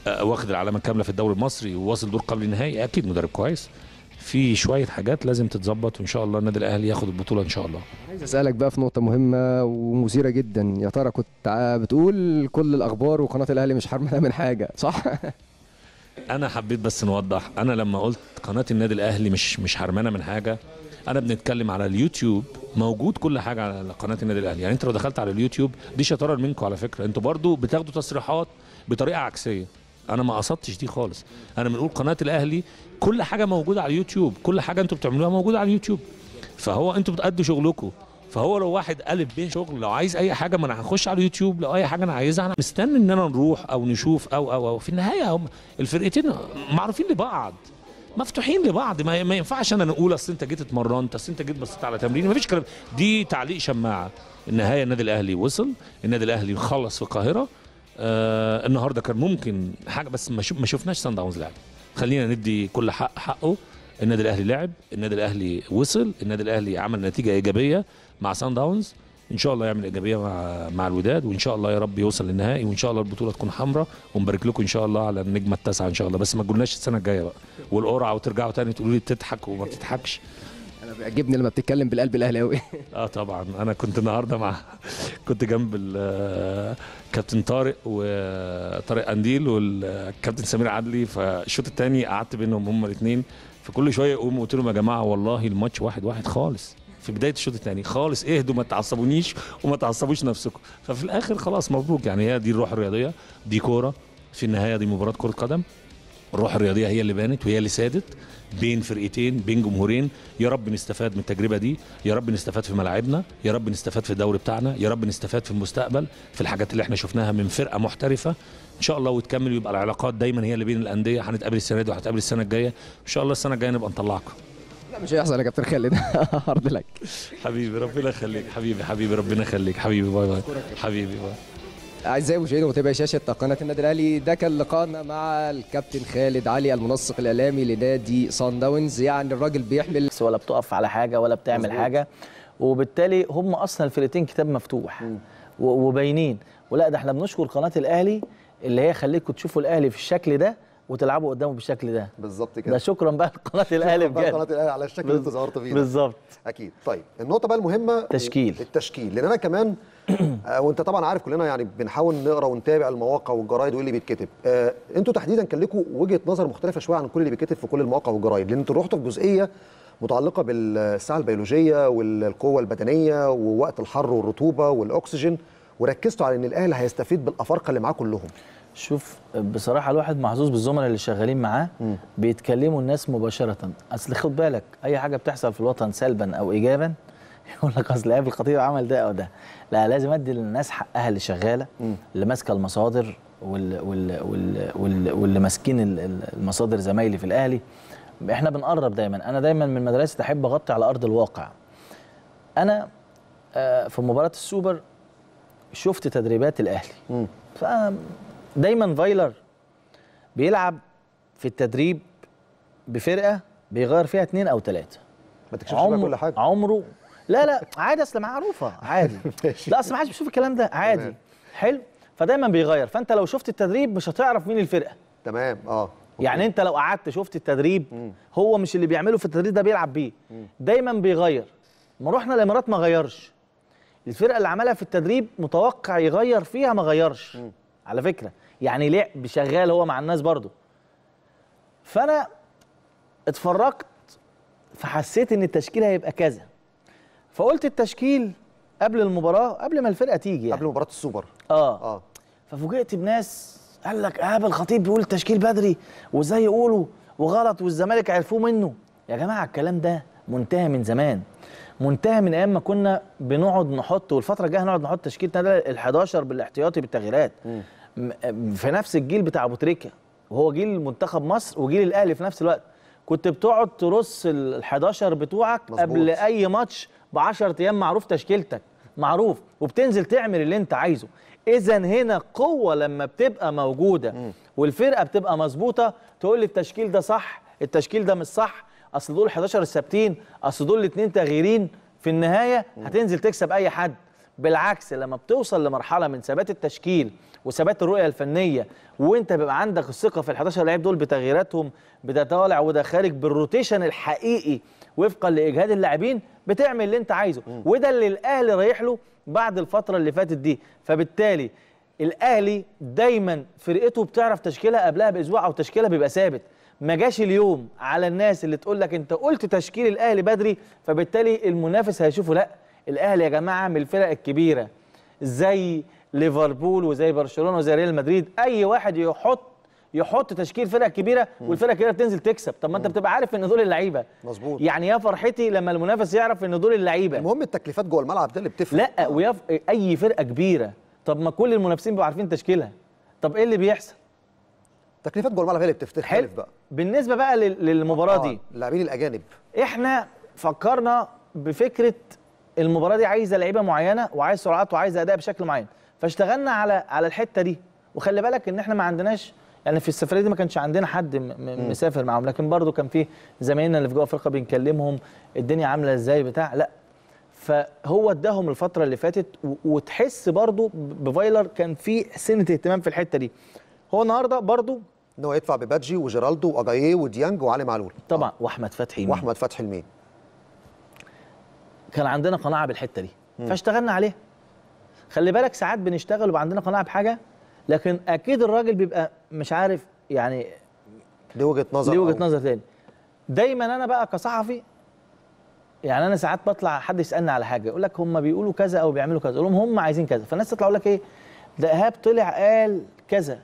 آه، واخد العلامه الكامله في الدوري المصري وواصل دور قبل النهائي اكيد مدرب كويس في شويه حاجات لازم تتظبط وان شاء الله النادي الاهلي ياخد البطوله ان شاء الله عايز اسالك بقى في نقطه مهمه ومثيره جدا يا ترى كنت بتقول كل الاخبار وقناه الاهلي مش حرمه من حاجه صح انا حبيت بس نوضح انا لما قلت قناه النادي الاهلي مش مش حرمانه من حاجه انا بنتكلم على اليوتيوب موجود كل حاجه على قناه النادي الاهلي يعني انت لو دخلت على اليوتيوب دي شطاره منكم على فكره انتوا برضو بتاخدوا تصريحات بطريقه عكسيه انا ما قصدتش دي خالص انا بنقول قناه الاهلي كل حاجه موجوده على اليوتيوب كل حاجه انتوا بتعملوها موجوده على اليوتيوب فهو انتوا بتأدوا شغلكم فهو لو واحد قالب بيه شغل لو عايز اي حاجه ما انا هخش على اليوتيوب لو اي حاجه انا عايزها انا مستني ان انا نروح او نشوف او او او في النهايه هم الفرقتين معروفين لبعض مفتوحين لبعض ما, ينفعش انا نقول اصل انت جيت اتمرنت اصل انت جيت بصيت على تمرين ما فيش كلام دي تعليق شماعه النهايه النادي الاهلي وصل النادي الاهلي خلص في القاهره آه النهارده كان ممكن حاجه بس ما, شو ما شفناش سان داونز لعب خلينا ندي كل حق حقه النادي الاهلي لعب النادي الاهلي وصل النادي الاهلي عمل نتيجه ايجابيه مع سان داونز ان شاء الله يعمل ايجابيه مع مع الوداد وان شاء الله يا رب يوصل للنهائي وان شاء الله البطوله تكون حمراء ونبارك لكم ان شاء الله على النجمه التاسعه ان شاء الله بس ما تقولناش السنه الجايه بقى والقرعه وترجعوا تاني تقولوا لي بتضحك وما بتضحكش انا بيعجبني لما بتتكلم بالقلب الاهلاوي اه طبعا انا كنت النهارده مع كنت جنب الكابتن طارق وطارق قنديل والكابتن سمير عدلي فالشوط الثاني قعدت بينهم هما الاثنين فكل شويه يقوموا قلت لهم يا جماعه والله الماتش واحد واحد خالص في بدايه الشوط الثاني خالص اهدوا إيه ما تعصبونيش وما تعصبوش نفسكم ففي الاخر خلاص مبروك يعني هي دي الروح الرياضيه دي كوره في النهايه دي مباراه كره قدم الروح الرياضيه هي اللي بانت وهي اللي سادت بين فرقتين بين جمهورين يا رب نستفاد من التجربه دي يا رب نستفاد في ملاعبنا يا رب نستفاد في الدوري بتاعنا يا رب نستفاد في المستقبل في الحاجات اللي احنا شفناها من فرقه محترفه ان شاء الله وتكمل ويبقى العلاقات دايما هي اللي بين الانديه هنتقابل السنه دي وهتقابل السنه الجايه ان شاء الله السنه الجايه نبقى نطلعكم لا مش هيحصل يا كابتن خالد هارد لك حبيبي ربنا يخليك حبيبي حبيبي ربنا يخليك حبيبي باي باي حبيبي باي اعزائي المشاهدين ومتابعي شاشه قناه النادي الاهلي ده كان لقاءنا مع الكابتن خالد علي المنسق الاعلامي لنادي سان داونز يعني الراجل بيحمل ولا بتقف على حاجه ولا بتعمل مزبوط. حاجه وبالتالي هم اصلا الفرقتين كتاب مفتوح وباينين ولا ده احنا بنشكر قناه الاهلي اللي هي خليتكم تشوفوا الاهلي في الشكل ده وتلعبوا قدامه بالشكل ده بالظبط كده ده شكرا بقى لقناه الاهلي بجد قناه الاهلي على الشكل اللي انت ظهرت فيه بالظبط اكيد طيب النقطه بقى المهمه التشكيل التشكيل لان انا كمان آه، وانت طبعا عارف كلنا يعني بنحاول نقرا ونتابع المواقع والجرايد وايه اللي بيتكتب آه انتوا تحديدا كان لكم وجهه نظر مختلفه شويه عن كل اللي بيتكتب في كل المواقع والجرايد لان انتوا رحتوا في جزئيه متعلقه بالساعه البيولوجيه والقوه البدنيه ووقت الحر والرطوبه والاكسجين وركزتوا على ان الاهلي هيستفيد بالافارقه اللي معاه كلهم شوف بصراحه الواحد محظوظ بالزملاء اللي شغالين معاه بيتكلموا الناس مباشره اصل خد بالك اي حاجه بتحصل في الوطن سلبا او ايجابا يقول لك اصل قابل الخطيب عمل ده او ده لا لازم ادي للناس حقها اللي شغاله اللي ماسكه المصادر وال وال وال وال واللي ماسكين المصادر زمايلي في الاهلي احنا بنقرب دايما انا دايما من مدرسه احب اغطي على ارض الواقع انا آه، في مباراه السوبر شفت تدريبات الاهلي ف دايما فايلر بيلعب في التدريب بفرقه بيغير فيها اثنين او ثلاثه ما تكشفش عمر كل حاجه عمره لا لا عادي اصل معروفه عادي لا اصل ما حدش بيشوف الكلام ده عادي حلو فدايما بيغير فانت لو شفت التدريب مش هتعرف مين الفرقه تمام اه يعني انت لو قعدت شفت التدريب مم. هو مش اللي بيعمله في التدريب ده بيلعب بيه دايما بيغير ما رحنا الامارات ما غيرش الفرقه اللي عملها في التدريب متوقع يغير فيها ما غيرش مم. على فكره يعني لعب شغال هو مع الناس برضه فانا اتفرجت فحسيت ان التشكيل هيبقى كذا فقلت التشكيل قبل المباراه قبل ما الفرقه تيجي يعني. قبل مباراه السوبر اه اه ففوجئت بناس قال لك اهاب الخطيب بيقول التشكيل بدري وازاي يقولوا وغلط والزمالك عرفوه منه يا جماعه الكلام ده منتهى من زمان منتهى من ايام ما كنا بنقعد نحط والفتره الجايه هنقعد نحط تشكيل ال 11 بالاحتياطي بالتغييرات م. في نفس الجيل بتاع ابو تريكه وهو جيل منتخب مصر وجيل الاهلي في نفس الوقت كنت بتقعد ترص ال 11 بتوعك مزبوط. قبل اي ماتش ب 10 ايام معروف تشكيلتك معروف وبتنزل تعمل اللي انت عايزه اذا هنا قوه لما بتبقى موجوده والفرقه بتبقى مظبوطه تقول لي التشكيل ده صح التشكيل ده مش صح اصل دول 11 الثابتين اصل دول الاثنين تغييرين في النهايه هتنزل تكسب اي حد بالعكس لما بتوصل لمرحله من ثبات التشكيل وثبات الرؤيه الفنيه وانت بيبقى عندك الثقه في ال 11 لعيب دول بتغييراتهم بده طالع وده خارج بالروتيشن الحقيقي وفقا لاجهاد اللاعبين بتعمل اللي انت عايزه وده اللي الاهلي رايح له بعد الفتره اللي فاتت دي فبالتالي الاهلي دايما فرقته بتعرف تشكيلها قبلها باسبوع او تشكيلها بيبقى ثابت ما جاش اليوم على الناس اللي تقول لك انت قلت تشكيل الاهلي بدري فبالتالي المنافس هيشوفه لا الاهلي يا جماعه من الفرق الكبيره زي ليفربول وزي برشلونه وزي ريال مدريد اي واحد يحط يحط تشكيل فرقه كبيره والفرقه الكبيره بتنزل تكسب طب ما انت بتبقى عارف ان دول اللعيبه مظبوط يعني يا فرحتي لما المنافس يعرف ان دول اللعيبه المهم التكليفات جوه الملعب ده اللي بتفرق لا ويا اي فرقه كبيره طب ما كل المنافسين بيبقوا عارفين تشكيلها طب ايه اللي بيحصل تكليفات جوه الملعب هي اللي بتختلف بقى بالنسبه بقى للمباراه آه، دي اللاعبين الاجانب احنا فكرنا بفكره المباراه دي عايزه لعيبه معينه وعايز سرعات وعايز اداء بشكل معين فاشتغلنا على على الحته دي وخلي بالك ان احنا ما عندناش يعني في السفريه دي ما كانش عندنا حد مسافر معاهم لكن برضو كان في زمايلنا اللي في جوه افريقيا بنكلمهم الدنيا عامله ازاي بتاع لا فهو اداهم الفتره اللي فاتت وتحس برضو بفايلر كان في سنه اهتمام في الحته دي هو النهارده برضو ان هو يدفع ببادجي وجيرالدو واجاييه وديانج وعلي معلول طبعا آه. واحمد فتحي واحمد فتحي المين كان عندنا قناعه بالحته دي فاشتغلنا عليها خلي بالك ساعات بنشتغل ويبقى عندنا قناعه بحاجه لكن اكيد الراجل بيبقى مش عارف يعني دي وجهه نظر دي وجهه نظر تاني دايما انا بقى كصحفي يعني انا ساعات بطلع حد يسالني على حاجه يقول لك هم بيقولوا كذا او بيعملوا كذا اقول لهم هم عايزين كذا فالناس تطلع يقول لك ايه ده ايهاب طلع قال كذا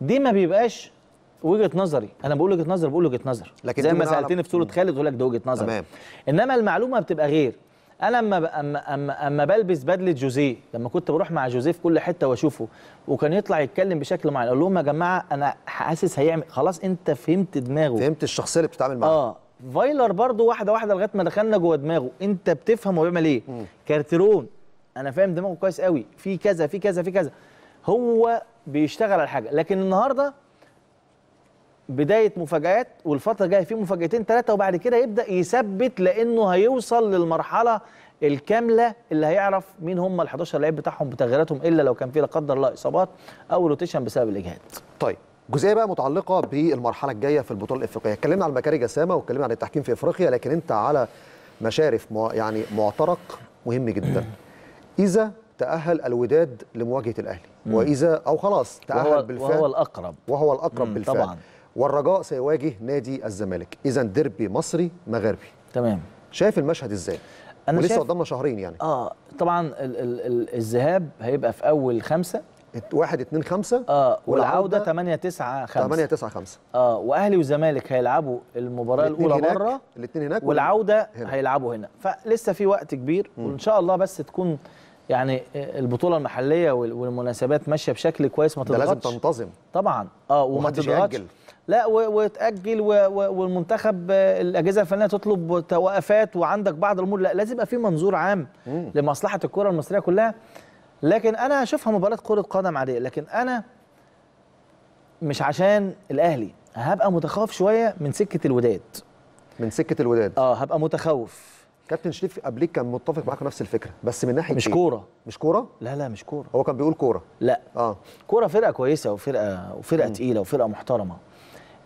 دي ما بيبقاش وجهه نظري انا بقول وجهه نظر بقول وجهه نظر لكن زي ما سالتني في صوره خالد بقول لك ده وجهه نظر تمام انما المعلومه بتبقى غير انا اما اما اما بلبس بدله جوزيه لما كنت بروح مع جوزيه في كل حته واشوفه وكان يطلع يتكلم بشكل معين اقول لهم يا جماعه انا حاسس هيعمل خلاص انت فهمت دماغه فهمت الشخصيه اللي بتتعامل معاها اه فايلر برضو واحده واحده لغايه ما دخلنا جوه دماغه انت بتفهم هو بيعمل ايه كارترون انا فاهم دماغه كويس قوي في كذا في كذا في كذا هو بيشتغل على حاجه لكن النهارده بدايه مفاجات والفتره الجايه فيه مفاجاتين ثلاثه وبعد كده يبدا يثبت لانه هيوصل للمرحله الكامله اللي هيعرف مين هم ال 11 لعيب بتاعهم بتغييراتهم الا لو كان في لا قدر الله اصابات او روتيشن بسبب الاجهاد. طيب جزئيه بقى متعلقه بالمرحله الجايه في البطوله الافريقيه، اتكلمنا عن مكاري جسامه واتكلمنا عن التحكيم في افريقيا لكن انت على مشارف يعني معترك مهم جدا. اذا تأهل الوداد لمواجهة الأهلي وإذا أو خلاص تأهل وهو بالفعل وهو الأقرب وهو الأقرب بالفعل طبعا والرجاء سيواجه نادي الزمالك اذا ديربي مصري مغربي تمام شايف المشهد ازاي أنا ولسه قدامنا شهرين يعني اه طبعا ال ال ال الذهاب هيبقى في اول خمسة واحد اتنين خمسة اه والعودة 8 9 5 8 9 5 اه واهلي وزمالك هيلعبوا المباراة الأولى بره الاثنين هناك والعودة هنا. هيلعبوا هنا فلسه في وقت كبير م. وان شاء الله بس تكون يعني البطوله المحليه والمناسبات ماشيه بشكل كويس ما تضغطش لازم تنتظم طبعا اه وما تضغطش لا وتاجل والمنتخب الاجهزه الفنيه تطلب توقفات وعندك بعض الامور لا لازم يبقى في منظور عام مم. لمصلحه الكره المصريه كلها لكن انا اشوفها مباراه كره قدم عاديه لكن انا مش عشان الاهلي هبقى متخوف شويه من سكه الوداد من سكه الوداد اه هبقى متخوف كابتن شريف قبليك كان متفق معاك نفس الفكره بس من ناحيه مش إيه؟ كوره مش كوره لا لا مش كوره هو كان بيقول كوره لا اه كوره فرقه كويسه وفرقه وفرقه تقيله وفرقه محترمه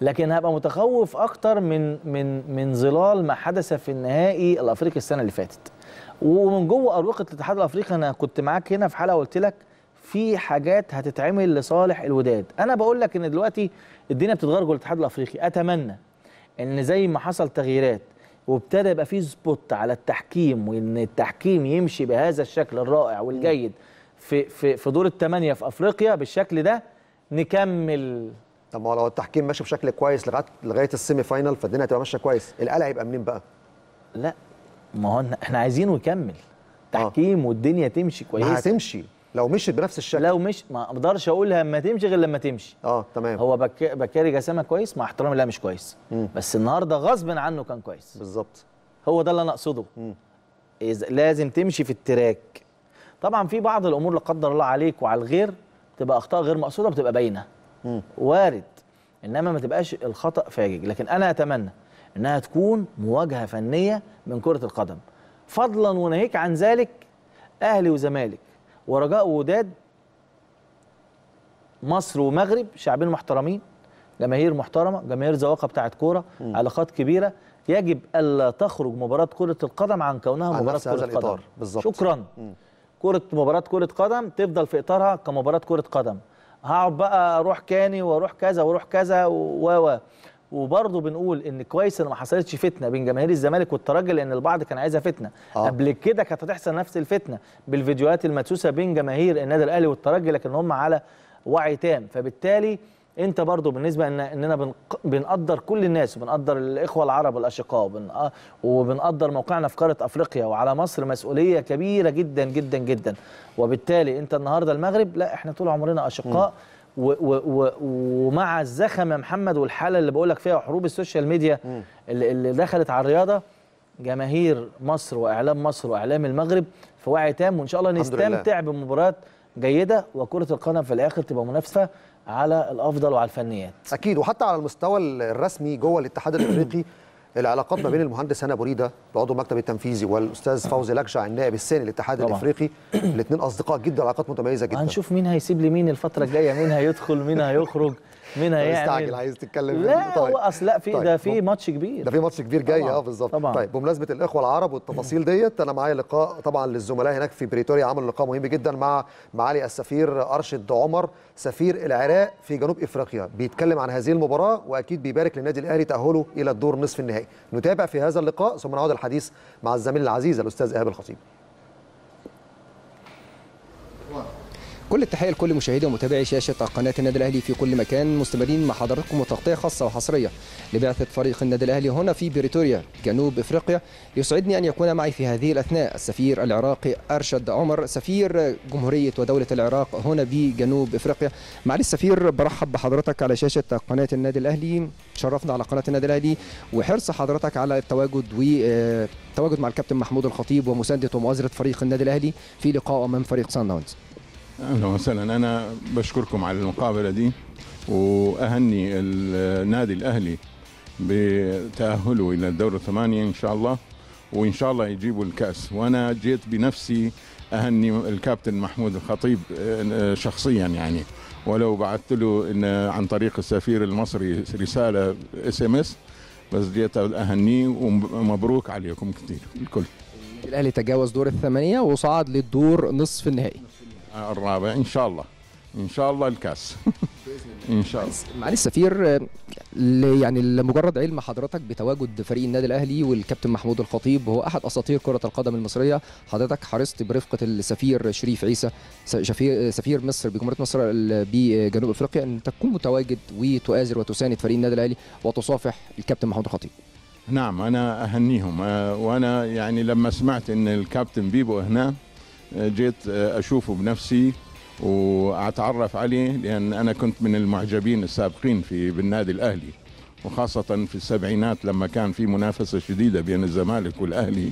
لكن هبقى متخوف اكتر من من من ظلال ما حدث في النهائي الافريقي السنه اللي فاتت ومن جوه اروقه الاتحاد الافريقي انا كنت معاك هنا في حلقه قلت لك في حاجات هتتعمل لصالح الوداد انا بقول لك ان دلوقتي الدنيا بتتغير جوه الاتحاد الافريقي اتمنى ان زي ما حصل تغييرات وابتدى يبقى في سبوت على التحكيم وان التحكيم يمشي بهذا الشكل الرائع والجيد في في في دور الثمانيه في افريقيا بالشكل ده نكمل طب ما لو التحكيم ماشي بشكل كويس لغايه لغايه السيمي فاينل فالدنيا هتبقى ماشيه كويس القلق هيبقى منين بقى لا ما هو احنا عايزينه يكمل آه. تحكيم آه. والدنيا تمشي كويسه ما هتمشي لو مشيت بنفس الشكل لو مش ما اقدرش اقولها ما تمشي غير لما تمشي اه تمام هو بك... بكاري جسامه كويس مع احترامي لا مش كويس مم. بس النهارده غصب عنه كان كويس بالظبط هو ده اللي انا اقصده إز... لازم تمشي في التراك طبعا في بعض الامور لا قدر الله عليك وعلى الغير بتبقى اخطاء غير مقصوده بتبقى باينه وارد انما ما تبقاش الخطا فاجئ لكن انا اتمنى انها تكون مواجهه فنيه من كره القدم فضلا وناهيك عن ذلك اهلي وزمالك ورجاء ووداد مصر ومغرب شعبين محترمين جماهير محترمه جماهير ذواقه بتاعه كوره علاقات كبيره يجب الا تخرج مباراه كره القدم عن كونها مباراه كره قدم بالظبط شكرا كره مباراه كره قدم تفضل في اطارها كمباراه كره قدم هقعد بقى اروح كاني واروح كذا واروح كذا و و وبرضه بنقول ان كويس ان ما حصلتش فتنه بين جماهير الزمالك والترجي لان البعض كان عايزها فتنه آه. قبل كده كانت هتحصل نفس الفتنه بالفيديوهات المدسوسه بين جماهير النادي الاهلي والترجي لكن هم على وعي تام فبالتالي انت برضو بالنسبه إن اننا بنقدر كل الناس وبنقدر الاخوه العرب والاشقاء آه، وبنقدر موقعنا في قاره افريقيا وعلى مصر مسؤوليه كبيره جدا جدا جدا وبالتالي انت النهارده المغرب لا احنا طول عمرنا اشقاء ومع الزخم يا محمد والحاله اللي بقول لك فيها وحروب السوشيال ميديا اللي دخلت على الرياضه جماهير مصر واعلام مصر واعلام المغرب في وعي تام وان شاء الله نستمتع بمباريات جيده وكره القدم في الاخر تبقى منافسه على الافضل وعلى الفنيات اكيد وحتى على المستوى الرسمي جوه الاتحاد الافريقي العلاقات ما بين المهندس هنا بريده عضو المكتب التنفيذي والاستاذ فوزي لكشع النائب الثاني للاتحاد الافريقي الاثنين اصدقاء جدا علاقات متميزه جدا هنشوف مين هيسيب لمين الفتره الجايه مين هيدخل مين هيخرج مين يعني. هيستعجل عايز تتكلم لا طيب. هو اصل لا في طيب. ده في ماتش كبير ده في ماتش كبير جاي اه بالظبط طيب بمناسبه الاخوه العرب والتفاصيل ديت انا معايا لقاء طبعا للزملاء هناك في بريتوريا عملوا لقاء مهم جدا مع معالي السفير ارشد عمر سفير العراق في جنوب افريقيا بيتكلم عن هذه المباراه واكيد بيبارك للنادي الاهلي تاهله الى الدور نصف النهائي نتابع في هذا اللقاء ثم نعود الحديث مع الزميل العزيز الاستاذ ايهاب الخطيب كل التحيه لكل مشاهدي ومتابعي شاشه قناه النادي الاهلي في كل مكان مستمرين مع حضراتكم وتغطيه خاصه وحصريه لبعثه فريق النادي الاهلي هنا في بريتوريا جنوب افريقيا يسعدني ان يكون معي في هذه الاثناء السفير العراقي ارشد عمر سفير جمهوريه ودوله العراق هنا بجنوب افريقيا معالي السفير برحب بحضرتك على شاشه قناه النادي الاهلي شرفنا على قناه النادي الاهلي وحرص حضرتك على التواجد و آه، تواجد مع الكابتن محمود الخطيب ومسانده ومؤازره فريق النادي الاهلي في لقاء امام فريق سان داونز اهلا وسهلا انا بشكركم على المقابله دي واهني النادي الاهلي بتاهله الى الدور الثمانيه ان شاء الله وان شاء الله يجيبوا الكاس وانا جيت بنفسي اهني الكابتن محمود الخطيب آه، شخصيا يعني ولو بعثت له إن عن طريق السفير المصري رساله اس ام اس بس جيت اهنيه ومبروك عليكم كثير الكل الاهلي تجاوز دور الثمانيه وصعد للدور نصف النهائي الرابع ان شاء الله ان شاء الله الكاس ان شاء الله معالي السفير يعني لمجرد علم حضرتك بتواجد فريق النادي الاهلي والكابتن محمود الخطيب هو احد اساطير كره القدم المصريه حضرتك حرصت برفقه السفير شريف عيسى سفير مصر بجمهوريه مصر بجنوب افريقيا ان تكون متواجد وتؤازر وتساند فريق النادي الاهلي وتصافح الكابتن محمود الخطيب نعم انا اهنيهم آه، وانا يعني لما سمعت ان الكابتن بيبو هنا جيت اشوفه بنفسي واتعرف عليه لان انا كنت من المعجبين السابقين في بالنادي الاهلي وخاصه في السبعينات لما كان في منافسه شديده بين الزمالك والاهلي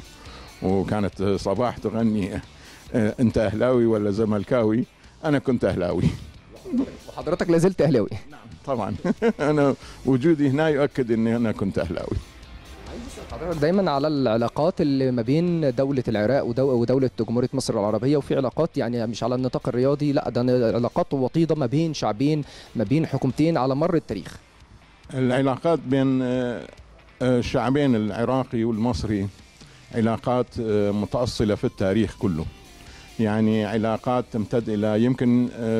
وكانت صباح تغني آه، انت اهلاوي ولا زملكاوي انا كنت اهلاوي وحضرتك لازلت اهلاوي نعم طبعا انا وجودي هنا يؤكد اني انا كنت اهلاوي حضرتك دايما على العلاقات اللي ما بين دولة العراق ودولة جمهورية مصر العربية وفي علاقات يعني مش على النطاق الرياضي لا ده علاقات وطيدة ما بين شعبين ما بين حكومتين على مر التاريخ العلاقات بين آه، آه، الشعبين العراقي والمصري علاقات آه، متأصلة في التاريخ كله يعني علاقات تمتد إلى يمكن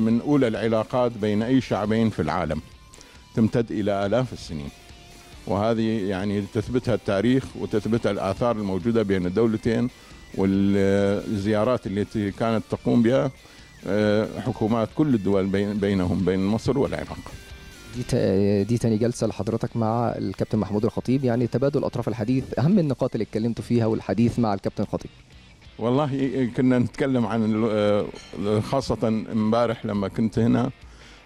من أولى العلاقات بين أي شعبين في العالم تمتد إلى آلاف السنين وهذه يعني تثبتها التاريخ وتثبتها الآثار الموجودة بين الدولتين والزيارات التي كانت تقوم بها آه، حكومات كل الدول بينهم بين مصر والعراق دي تاني جلسه لحضرتك مع الكابتن محمود الخطيب يعني تبادل اطراف الحديث اهم النقاط اللي اتكلمتوا فيها والحديث مع الكابتن الخطيب والله إيه، كنا نتكلم عن آه، خاصه امبارح لما كنت هنا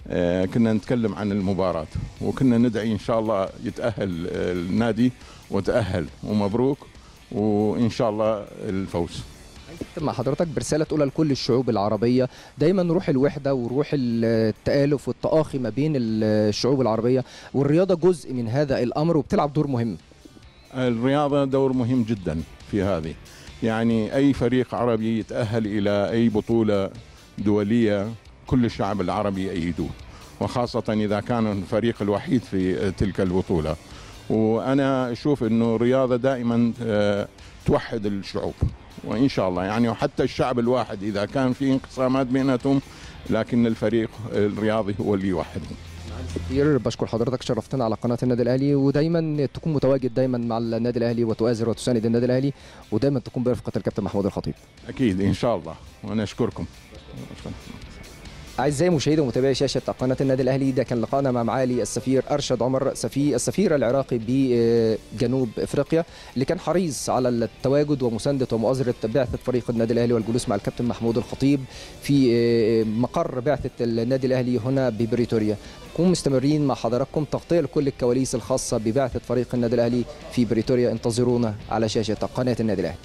آه، كنا نتكلم عن المباراة وكنا ندعي إن شاء الله يتأهل آه، النادي وتأهل ومبروك وإن شاء الله الفوز مع حضرتك برسالة تقولها لكل الشعوب العربية دايما روح الوحدة وروح التآلف والتآخي ما بين الشعوب العربية والرياضة جزء من هذا الأمر وبتلعب دور مهم الرياضة دور مهم جدا في هذه يعني أي فريق عربي يتأهل إلى أي بطولة دولية كل الشعب العربي يأيدوه وخاصة إذا كان الفريق الوحيد في تلك البطولة وأنا أشوف أنه الرياضة دائما آه، توحد الشعوب وإن شاء الله يعني وحتى الشعب الواحد إذا كان في انقسامات بينهم لكن الفريق الرياضي هو اللي يوحدهم كتير بشكر حضرتك شرفتنا على قناه النادي الاهلي ودايما تكون متواجد دايما مع النادي الاهلي وتؤازر وتساند النادي الاهلي ودايما تكون برفقه الكابتن محمود الخطيب اكيد ان شاء الله وانا اشكركم شكرا. أعزائي مشاهدي ومتابعي شاشة قناة النادي الأهلي ده كان لقاءنا مع معالي السفير أرشد عمر سفي السفير العراقي بجنوب إفريقيا اللي كان حريص على التواجد ومساندة ومؤازرة بعثة فريق النادي الأهلي والجلوس مع الكابتن محمود الخطيب في آه، مقر بعثة النادي الأهلي هنا ببريتوريا نكون مستمرين مع حضراتكم تغطية لكل الكواليس الخاصة ببعثة فريق النادي الأهلي في بريتوريا انتظرونا على شاشة قناة النادي الأهلي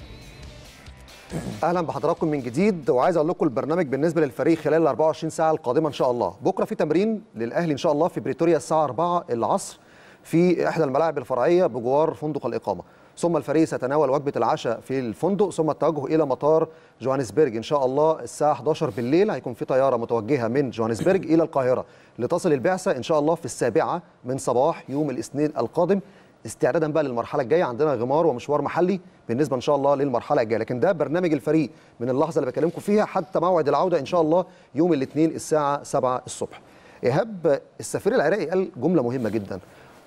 اهلا بحضراتكم من جديد وعايز اقول لكم البرنامج بالنسبه للفريق خلال ال 24 ساعه القادمه ان شاء الله بكره في تمرين للاهلي ان شاء الله في بريتوريا الساعه 4 العصر في احدى الملاعب الفرعيه بجوار فندق الاقامه ثم الفريق سيتناول وجبه العشاء في الفندق ثم التوجه الى مطار جوهانسبرج ان شاء الله الساعه 11 بالليل هيكون في طياره متوجهه من جوهانسبرج الى القاهره لتصل البعثه ان شاء الله في السابعه من صباح يوم الاثنين القادم استعدادا بقى للمرحله الجايه عندنا غمار ومشوار محلي بالنسبه ان شاء الله للمرحله الجايه لكن ده برنامج الفريق من اللحظه اللي بكلمكم فيها حتى موعد العوده ان شاء الله يوم الاثنين الساعه 7 الصبح ايهاب السفير العراقي قال جمله مهمه جدا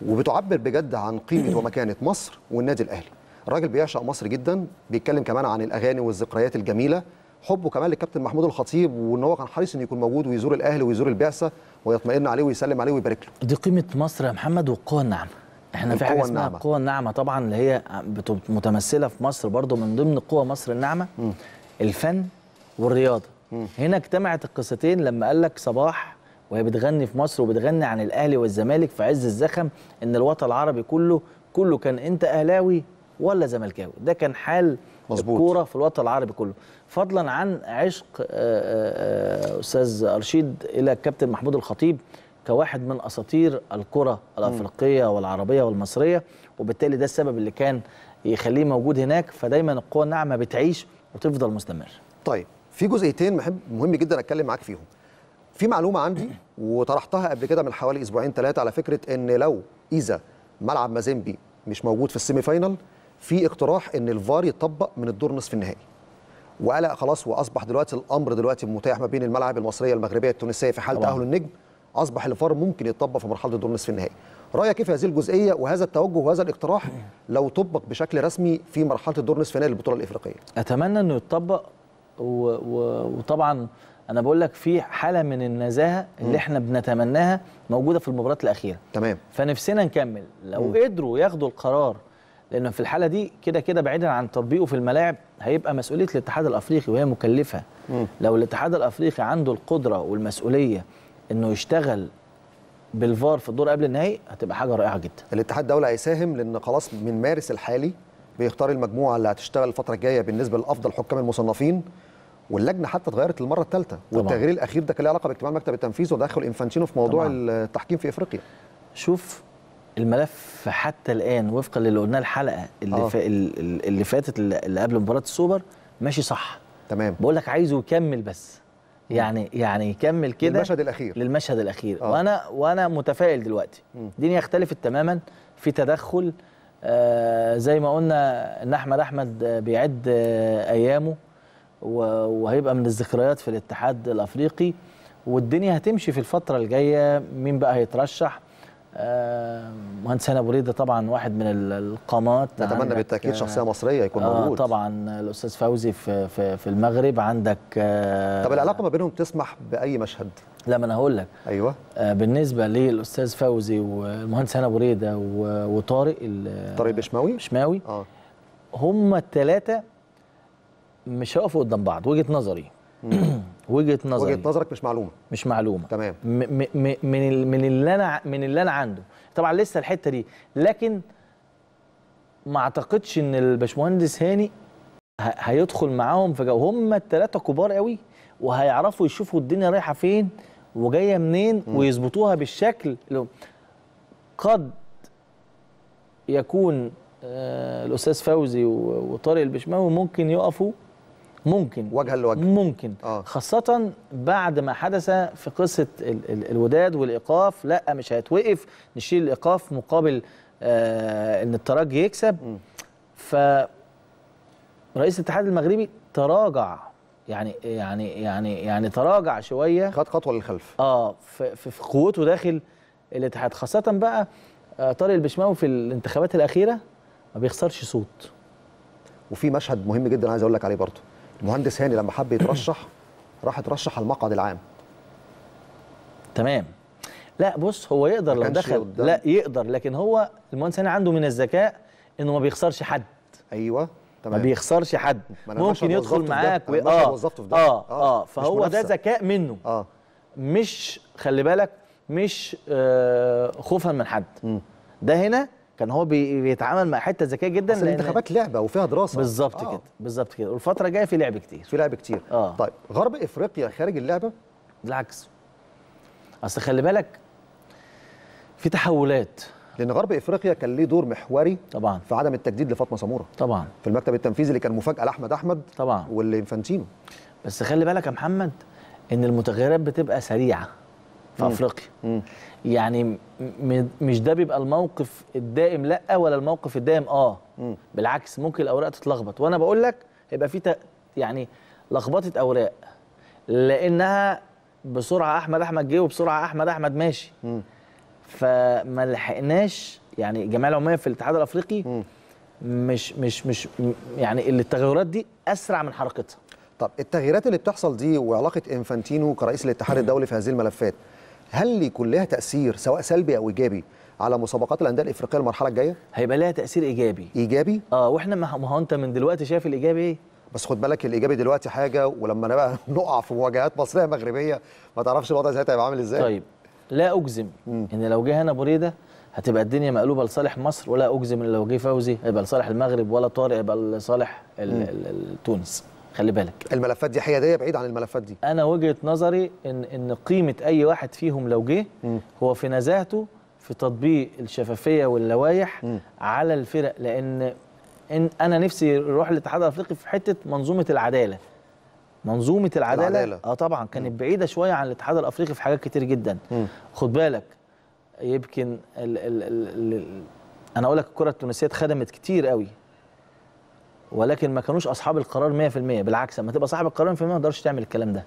وبتعبر بجد عن قيمه ومكانه مصر والنادي الاهلي الراجل بيعشق مصر جدا بيتكلم كمان عن الاغاني والذكريات الجميله حبه كمان للكابتن محمود الخطيب وان هو كان حريص انه يكون موجود ويزور الاهلي ويزور البعثه ويطمئن عليه ويسلم عليه ويبارك له. دي قيمه مصر يا محمد وقوه الناعمه. احنا في حاجه اسمها القوة الناعمه طبعا اللي هي متمثله في مصر برضو من ضمن قوى مصر الناعمه الفن والرياضه هنا اجتمعت القصتين لما قال لك صباح وهي بتغني في مصر وبتغني عن الاهلي والزمالك في عز الزخم ان الوطن العربي كله كله كان انت اهلاوي ولا زملكاوي ده كان حال مظبوط الكوره في الوطن العربي كله فضلا عن عشق آه، آه، آه، استاذ ارشيد الى الكابتن محمود الخطيب كواحد من اساطير الكره الافريقيه والعربيه والمصريه وبالتالي ده السبب اللي كان يخليه موجود هناك فدايما القوه الناعمه بتعيش وتفضل مستمره. طيب في جزئيتين مهم, مهم جدا اتكلم معاك فيهم. في معلومه عندي وطرحتها قبل كده من حوالي اسبوعين ثلاثه على فكره ان لو اذا ملعب مازيمبي مش موجود في السيمي فاينل في اقتراح ان الفار يطبق من الدور نصف النهائي. وقلق خلاص واصبح دلوقتي الامر دلوقتي متاح ما بين الملاعب المصريه المغربيه التونسيه في حال تاهل النجم اصبح الفار ممكن يتطبق في مرحله دور نصف النهائي رايك كيف هذه الجزئيه وهذا التوجه وهذا الاقتراح لو طبق بشكل رسمي في مرحله الدور نصف نهائي للبطوله الافريقيه اتمنى انه يتطبق و... و... وطبعا انا بقول لك في حاله من النزاهه اللي م. احنا بنتمناها موجوده في المباراه الاخيره تمام فنفسنا نكمل لو م. قدروا ياخدوا القرار لان في الحاله دي كده كده بعيدا عن تطبيقه في الملاعب هيبقى مسؤوليه الاتحاد الافريقي وهي مكلفه م. لو الاتحاد الافريقي عنده القدره والمسؤوليه انه يشتغل بالفار في الدور قبل النهائي هتبقى حاجه رائعه جدا الاتحاد الدولي هيساهم لان خلاص من مارس الحالي بيختار المجموعه اللي هتشتغل الفتره الجايه بالنسبه لافضل حكام المصنفين واللجنه حتى اتغيرت للمره الثالثه والتغيير الاخير ده كان له علاقه باجتماع مكتب التنفيذ ودخل انفانتينو في موضوع طبعا. التحكيم في افريقيا شوف الملف حتى الان وفقا للي قلناه الحلقه اللي آه. اللي فاتت اللي قبل مباراه السوبر ماشي صح تمام بقول لك عايزه يكمل بس يعني يعني يكمل كده للمشهد الاخير للمشهد الاخير آه. وانا وانا متفائل دلوقتي الدنيا اختلفت تماما في تدخل آه زي ما قلنا ان احمد احمد بيعد آه ايامه وهيبقى من الذكريات في الاتحاد الافريقي والدنيا هتمشي في الفتره الجايه مين بقى هيترشح آه، مهندس هاني ابو ريده طبعا واحد من القامات نتمنى بالتاكيد شخصيه آه، مصريه يكون آه موجود طبعا الاستاذ فوزي في في, في المغرب عندك آه طب العلاقه ما بينهم تسمح باي مشهد لا ما انا هقول لك ايوه آه بالنسبه للاستاذ فوزي والمهندس هاني ابو ريده وطارق طارق بشماوي بشماوي اه هم الثلاثه مش هيقفوا قدام بعض وجهه نظري وجهه نظري وجهه نظرك مش معلومه مش معلومه تمام من من اللي انا من اللي انا عنده طبعا لسه الحته دي لكن ما اعتقدش ان الباشمهندس هاني هيدخل معاهم في جو هم الثلاثه كبار قوي وهيعرفوا يشوفوا الدنيا رايحه فين وجايه منين ويظبطوها بالشكل اللي قد يكون آه الاستاذ فوزي وطارق البشماوي ممكن يقفوا ممكن وجها لوجه ممكن آه. خاصة بعد ما حدث في قصة ال ال الوداد والإيقاف لا مش هيتوقف نشيل الإيقاف مقابل آه إن الترجي يكسب م. ف رئيس الاتحاد المغربي تراجع يعني يعني يعني يعني تراجع شويه خد خطوه للخلف اه في, في قوته داخل الاتحاد خاصه بقى آه، طارق البشماوي في الانتخابات الاخيره ما بيخسرش صوت وفي مشهد مهم جدا عايز اقول لك عليه برضه المهندس هاني لما حب يترشح راح اترشح على المقعد العام تمام لا بص هو يقدر لو دخل لا يقدر لكن هو المهندس هاني عنده من الذكاء انه ما بيخسرش حد ايوه تمام ما بيخسرش حد ممكن يدخل معاك و... آه،, آه. اه اه فهو ده ذكاء منه اه مش خلي بالك مش آه خوفا من حد م. ده هنا كان هو بيتعامل مع حته ذكيه جدا لان الانتخابات لعبه وفيها دراسه بالظبط آه. كده بالظبط كده والفتره الجايه في لعب كتير في لعب كتير آه. طيب غرب افريقيا خارج اللعبه بالعكس اصل خلي بالك في تحولات لان غرب افريقيا كان ليه دور محوري طبعا في عدم التجديد لفاطمه سموره طبعا في المكتب التنفيذي اللي كان مفاجاه لاحمد احمد طبعا والانفانتينو بس خلي بالك يا محمد ان المتغيرات بتبقى سريعه في مم. افريقيا مم. يعني مش ده بيبقى الموقف الدائم لا ولا الموقف الدائم اه مم. بالعكس ممكن الاوراق تتلخبط وانا بقول لك هيبقى في يعني لخبطه اوراق لانها بسرعه احمد احمد جه وبسرعه احمد احمد ماشي مم. فما لحقناش يعني الجمعيه العموميه في الاتحاد الافريقي مم. مش مش مش يعني اللي التغيرات دي اسرع من حركتها طب التغييرات اللي بتحصل دي وعلاقه انفانتينو كرئيس الاتحاد الدولي في هذه الملفات هل يكون لها تاثير سواء سلبي او ايجابي على مسابقات الانديه الافريقيه المرحله الجايه هيبقى لها تاثير ايجابي ايجابي اه واحنا ما هو انت من دلوقتي شايف الايجابي ايه بس خد بالك الايجابي دلوقتي حاجه ولما انا بقى نقع في مواجهات مصريه مغربيه ما تعرفش الوضع ساعتها هيبقى عامل ازاي طيب لا اجزم مم. ان لو جه هنا بريده هتبقى الدنيا مقلوبه لصالح مصر ولا اجزم ان لو جه فوزي هيبقى لصالح المغرب ولا طارق هيبقى لصالح تونس خلي بالك الملفات دي حياديه بعيد عن الملفات دي انا وجهه نظري ان ان قيمه اي واحد فيهم لو جه هو في نزاهته في تطبيق الشفافيه واللوائح على الفرق لان إن انا نفسي اروح للاتحاد الافريقي في حته منظومه العداله منظومه العداله, العدالة. اه طبعا كانت بعيده شويه عن الاتحاد الافريقي في حاجات كتير جدا م. خد بالك يمكن ال ال ال ال انا اقول لك الكره التونسيه اتخدمت كتير قوي ولكن ما كانوش اصحاب القرار 100% بالعكس اما تبقى صاحب القرار 100% ما تقدرش تعمل الكلام ده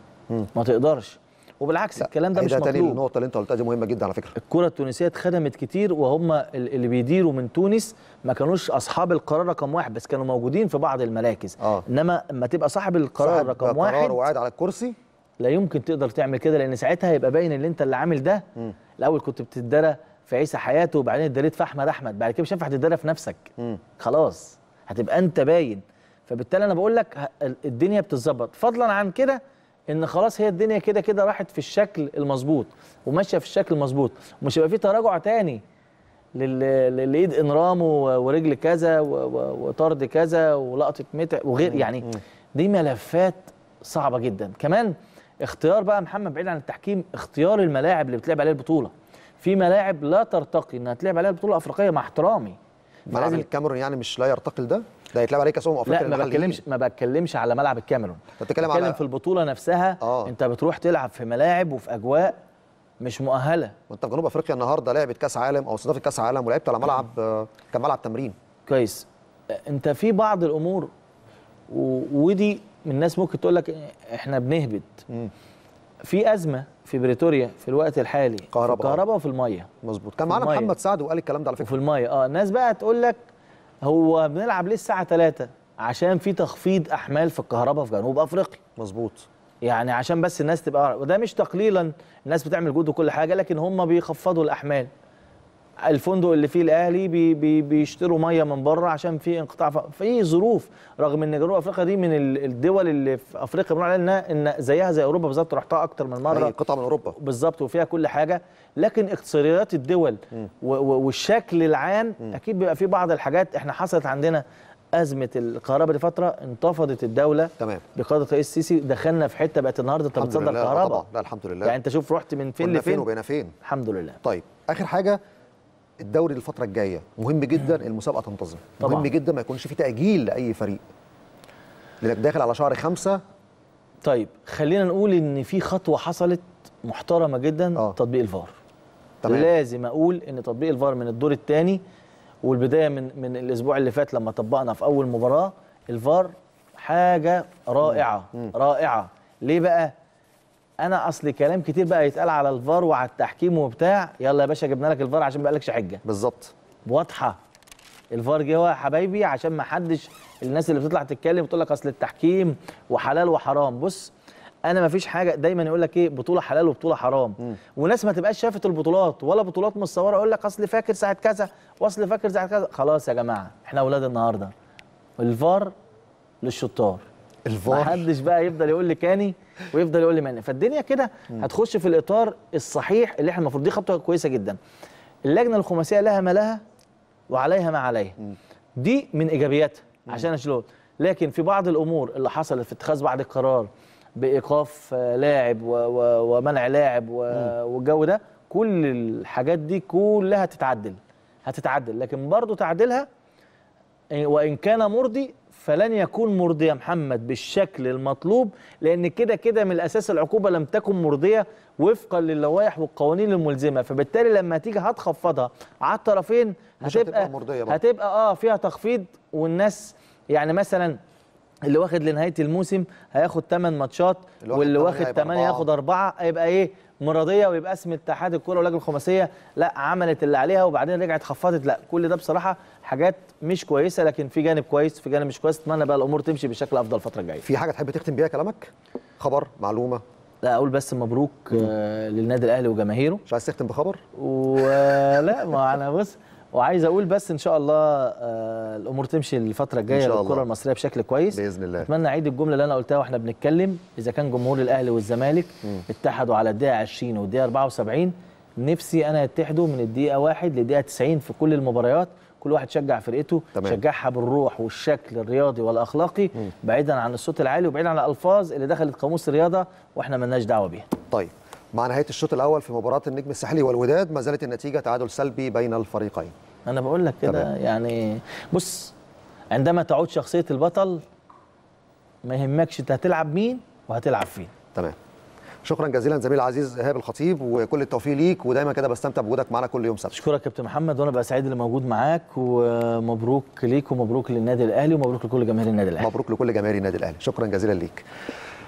ما تقدرش وبالعكس الكلام ده مش مطلوب تاني النقطه اللي انت قلتها دي مهمه جدا على فكره الكره التونسيه اتخدمت كتير وهم اللي بيديروا من تونس ما كانوش اصحاب القرار رقم واحد بس كانوا موجودين في بعض المراكز آه. انما اما تبقى صاحب القرار صاحب رقم واحد صاحب القرار وقاعد على الكرسي لا يمكن تقدر تعمل كده لان ساعتها هيبقى باين ان انت اللي عامل ده م. الاول كنت بتدرى في عيسى حياته وبعدين اداريت في احمد احمد بعد كده مش هينفع تدرى في نفسك م. خلاص هتبقى انت باين فبالتالي انا بقول لك الدنيا بتتظبط فضلا عن كده ان خلاص هي الدنيا كده كده راحت في الشكل المظبوط وماشيه في الشكل المظبوط ومش هيبقى في تراجع تاني ان انرام ورجل كذا وطرد كذا ولقطه متع وغير يعني دي ملفات صعبه جدا كمان اختيار بقى محمد بعيد عن التحكيم اختيار الملاعب اللي بتلعب عليها البطوله في ملاعب لا ترتقي انها تلعب عليها البطوله الافريقيه مع احترامي ملعب الكاميرون يعني مش لا يرتقي ده ده هيتلعب عليه كاس امم افريقيا لا ما بتكلمش ما بتكلمش على ملعب الكاميرون بتكلم على في البطوله نفسها آه. انت بتروح تلعب في ملاعب وفي اجواء مش مؤهله وانت في جنوب افريقيا النهارده لعبت كاس عالم او استضافه كاس عالم ولعبت على ملعب أيوه. آه، كان ملعب تمرين كويس انت في بعض الامور ودي من الناس ممكن تقول لك احنا بنهبط في ازمه في بريتوريا في الوقت الحالي كهرباء كهرباء وفي الميه مظبوط كان معانا محمد سعد وقال الكلام ده على فكره وفي الميه اه الناس بقى تقول لك هو بنلعب ليه الساعه 3 عشان في تخفيض احمال في الكهرباء في جنوب افريقيا مظبوط يعني عشان بس الناس تبقى وده مش تقليلا الناس بتعمل جهد وكل حاجه لكن هم بيخفضوا الاحمال الفندق اللي فيه الاهلي بي بي بيشتروا ميه من بره عشان في انقطاع في ظروف رغم ان جنوب افريقيا دي من الدول اللي في افريقيا بنقول عليها ان زيها زي اوروبا بالظبط رحتها اكتر من مره قطعه من اوروبا بالظبط وفيها كل حاجه لكن اقتصاديات الدول والشكل العام م. اكيد بيبقى في بعض الحاجات احنا حصلت عندنا ازمه الكهرباء لفتره انتفضت الدوله تمام بقياده الرئيس السيسي دخلنا في حته بقت النهارده انت بتصدر كهرباء لا الحمد لله يعني انت شوف رحت من فين لفين وبقينا فين الحمد لله طيب اخر حاجه الدوري الفتره الجايه مهم جدا المسابقه تنتظم طبعا. مهم جدا ما يكونش في تاجيل لاي فريق لانك داخل على شهر خمسة طيب خلينا نقول ان في خطوه حصلت محترمه جدا أوه. تطبيق الفار تمام. لازم اقول ان تطبيق الفار من الدور الثاني والبدايه من من الاسبوع اللي فات لما طبقنا في اول مباراه الفار حاجه رائعه مم. رائعه ليه بقى انا اصل كلام كتير بقى يتقال على الفار وعلى التحكيم وبتاع يلا يا باشا جبنا لك الفار عشان ما بقالكش حجه بالظبط واضحه الفار جه يا حبايبي عشان ما حدش الناس اللي بتطلع تتكلم وتقول لك اصل التحكيم وحلال وحرام بص انا ما فيش حاجه دايما يقول لك ايه بطوله حلال وبطوله حرام م. وناس ما تبقاش شافت البطولات ولا بطولات متصوره يقول لك اصل فاكر ساعه كذا واصل فاكر ساعه كذا خلاص يا جماعه احنا اولاد النهارده الفار للشطار الفار محدش بقى يفضل يقول لي كاني ويفضل يقول لي مانع فالدنيا كده هتخش في الاطار الصحيح اللي احنا المفروض دي خطوه كويسه جدا اللجنه الخماسيه لها ما لها وعليها ما عليها دي من ايجابياتها عشان اشلوت لكن في بعض الامور اللي حصلت في اتخاذ بعض القرار بايقاف آه، لاعب ومنع لاعب والجو ده كل الحاجات دي كلها هتتعدل هتتعدل لكن برضه تعديلها وان كان مرضي فلن يكون مرضي يا محمد بالشكل المطلوب لان كده كده من الاساس العقوبه لم تكن مرضيه وفقا للوائح والقوانين الملزمه فبالتالي لما تيجي هتخفضها على الطرفين هتبقى مرضية هتبقى اه فيها تخفيض والناس يعني مثلا اللي واخد لنهايه الموسم هياخد 8 ماتشات واللي واخد 8 ياخد 4 هيبقى ايه مرضيه ويبقى اسم اتحاد الكوره واللجنه الخماسيه لا عملت اللي عليها وبعدين رجعت خفضت لا كل ده بصراحه حاجات مش كويسه لكن في جانب كويس في جانب مش كويس اتمنى بقى الامور تمشي بشكل افضل الفتره الجايه في حاجه تحب تختم بيها كلامك خبر معلومه لا اقول بس مبروك آه للنادي الاهلي وجماهيره مش عايز تختم بخبر ولا آه، ما انا بص وعايز اقول بس ان شاء الله آه، الامور تمشي الفتره الجايه للكره المصريه بشكل كويس باذن الله اتمنى اعيد الجمله اللي انا قلتها واحنا بنتكلم اذا كان جمهور الاهلي والزمالك م. اتحدوا على الدقيقه 20 والدقيقه 74 نفسي انا يتحدوا من الدقيقه 1 للدقيقه 90 في كل المباريات كل واحد شجع فرقته تمام. شجعها بالروح والشكل الرياضي والاخلاقي م. بعيدا عن الصوت العالي وبعيدا عن الالفاظ اللي دخلت قاموس الرياضه واحنا مالناش دعوه بيها طيب مع نهايه الشوط الاول في مباراه النجم الساحلي والوداد ما زالت النتيجه تعادل سلبي بين الفريقين انا بقول لك كده يعني بص عندما تعود شخصيه البطل ما يهمكش انت هتلعب مين وهتلعب فين تمام شكرا جزيلا زميل العزيز ايهاب الخطيب وكل التوفيق ليك ودايما كده بستمتع بوجودك معانا كل يوم سبت اشكرك كابتن محمد وانا بقى سعيد اللي موجود معاك ومبروك ليك ومبروك للنادي الاهلي ومبروك لكل جماهير النادي الاهلي مبروك لكل جماهير النادي الاهلي شكرا جزيلا ليك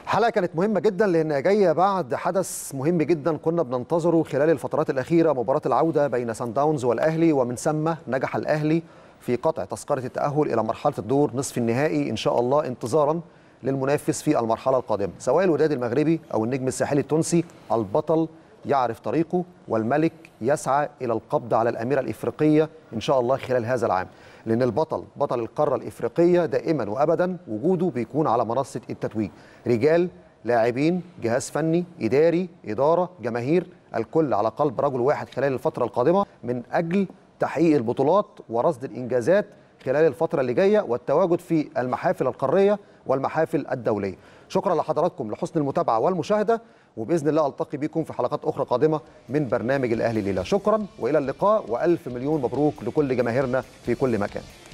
حلقة كانت مهمة جدا لأنها جاية بعد حدث مهم جدا كنا بننتظره خلال الفترات الأخيرة مباراة العودة بين سان داونز والأهلي ومن ثم نجح الأهلي في قطع تذكرة التأهل إلى مرحلة الدور نصف النهائي إن شاء الله انتظارا للمنافس في المرحلة القادمة سواء الوداد المغربي أو النجم الساحلي التونسي البطل يعرف طريقه والملك يسعى إلى القبض على الأميرة الإفريقية إن شاء الله خلال هذا العام لأن البطل بطل القارة الإفريقية دائما وأبدا وجوده بيكون على منصة التتويج رجال لاعبين جهاز فني إداري إدارة جماهير الكل على قلب رجل واحد خلال الفترة القادمة من أجل تحقيق البطولات ورصد الإنجازات خلال الفترة اللي جاية والتواجد في المحافل القارية والمحافل الدولية شكرا لحضراتكم لحسن المتابعة والمشاهدة وباذن الله التقي بكم في حلقات اخرى قادمه من برنامج الاهلي ليله شكرا والى اللقاء والف مليون مبروك لكل جماهيرنا في كل مكان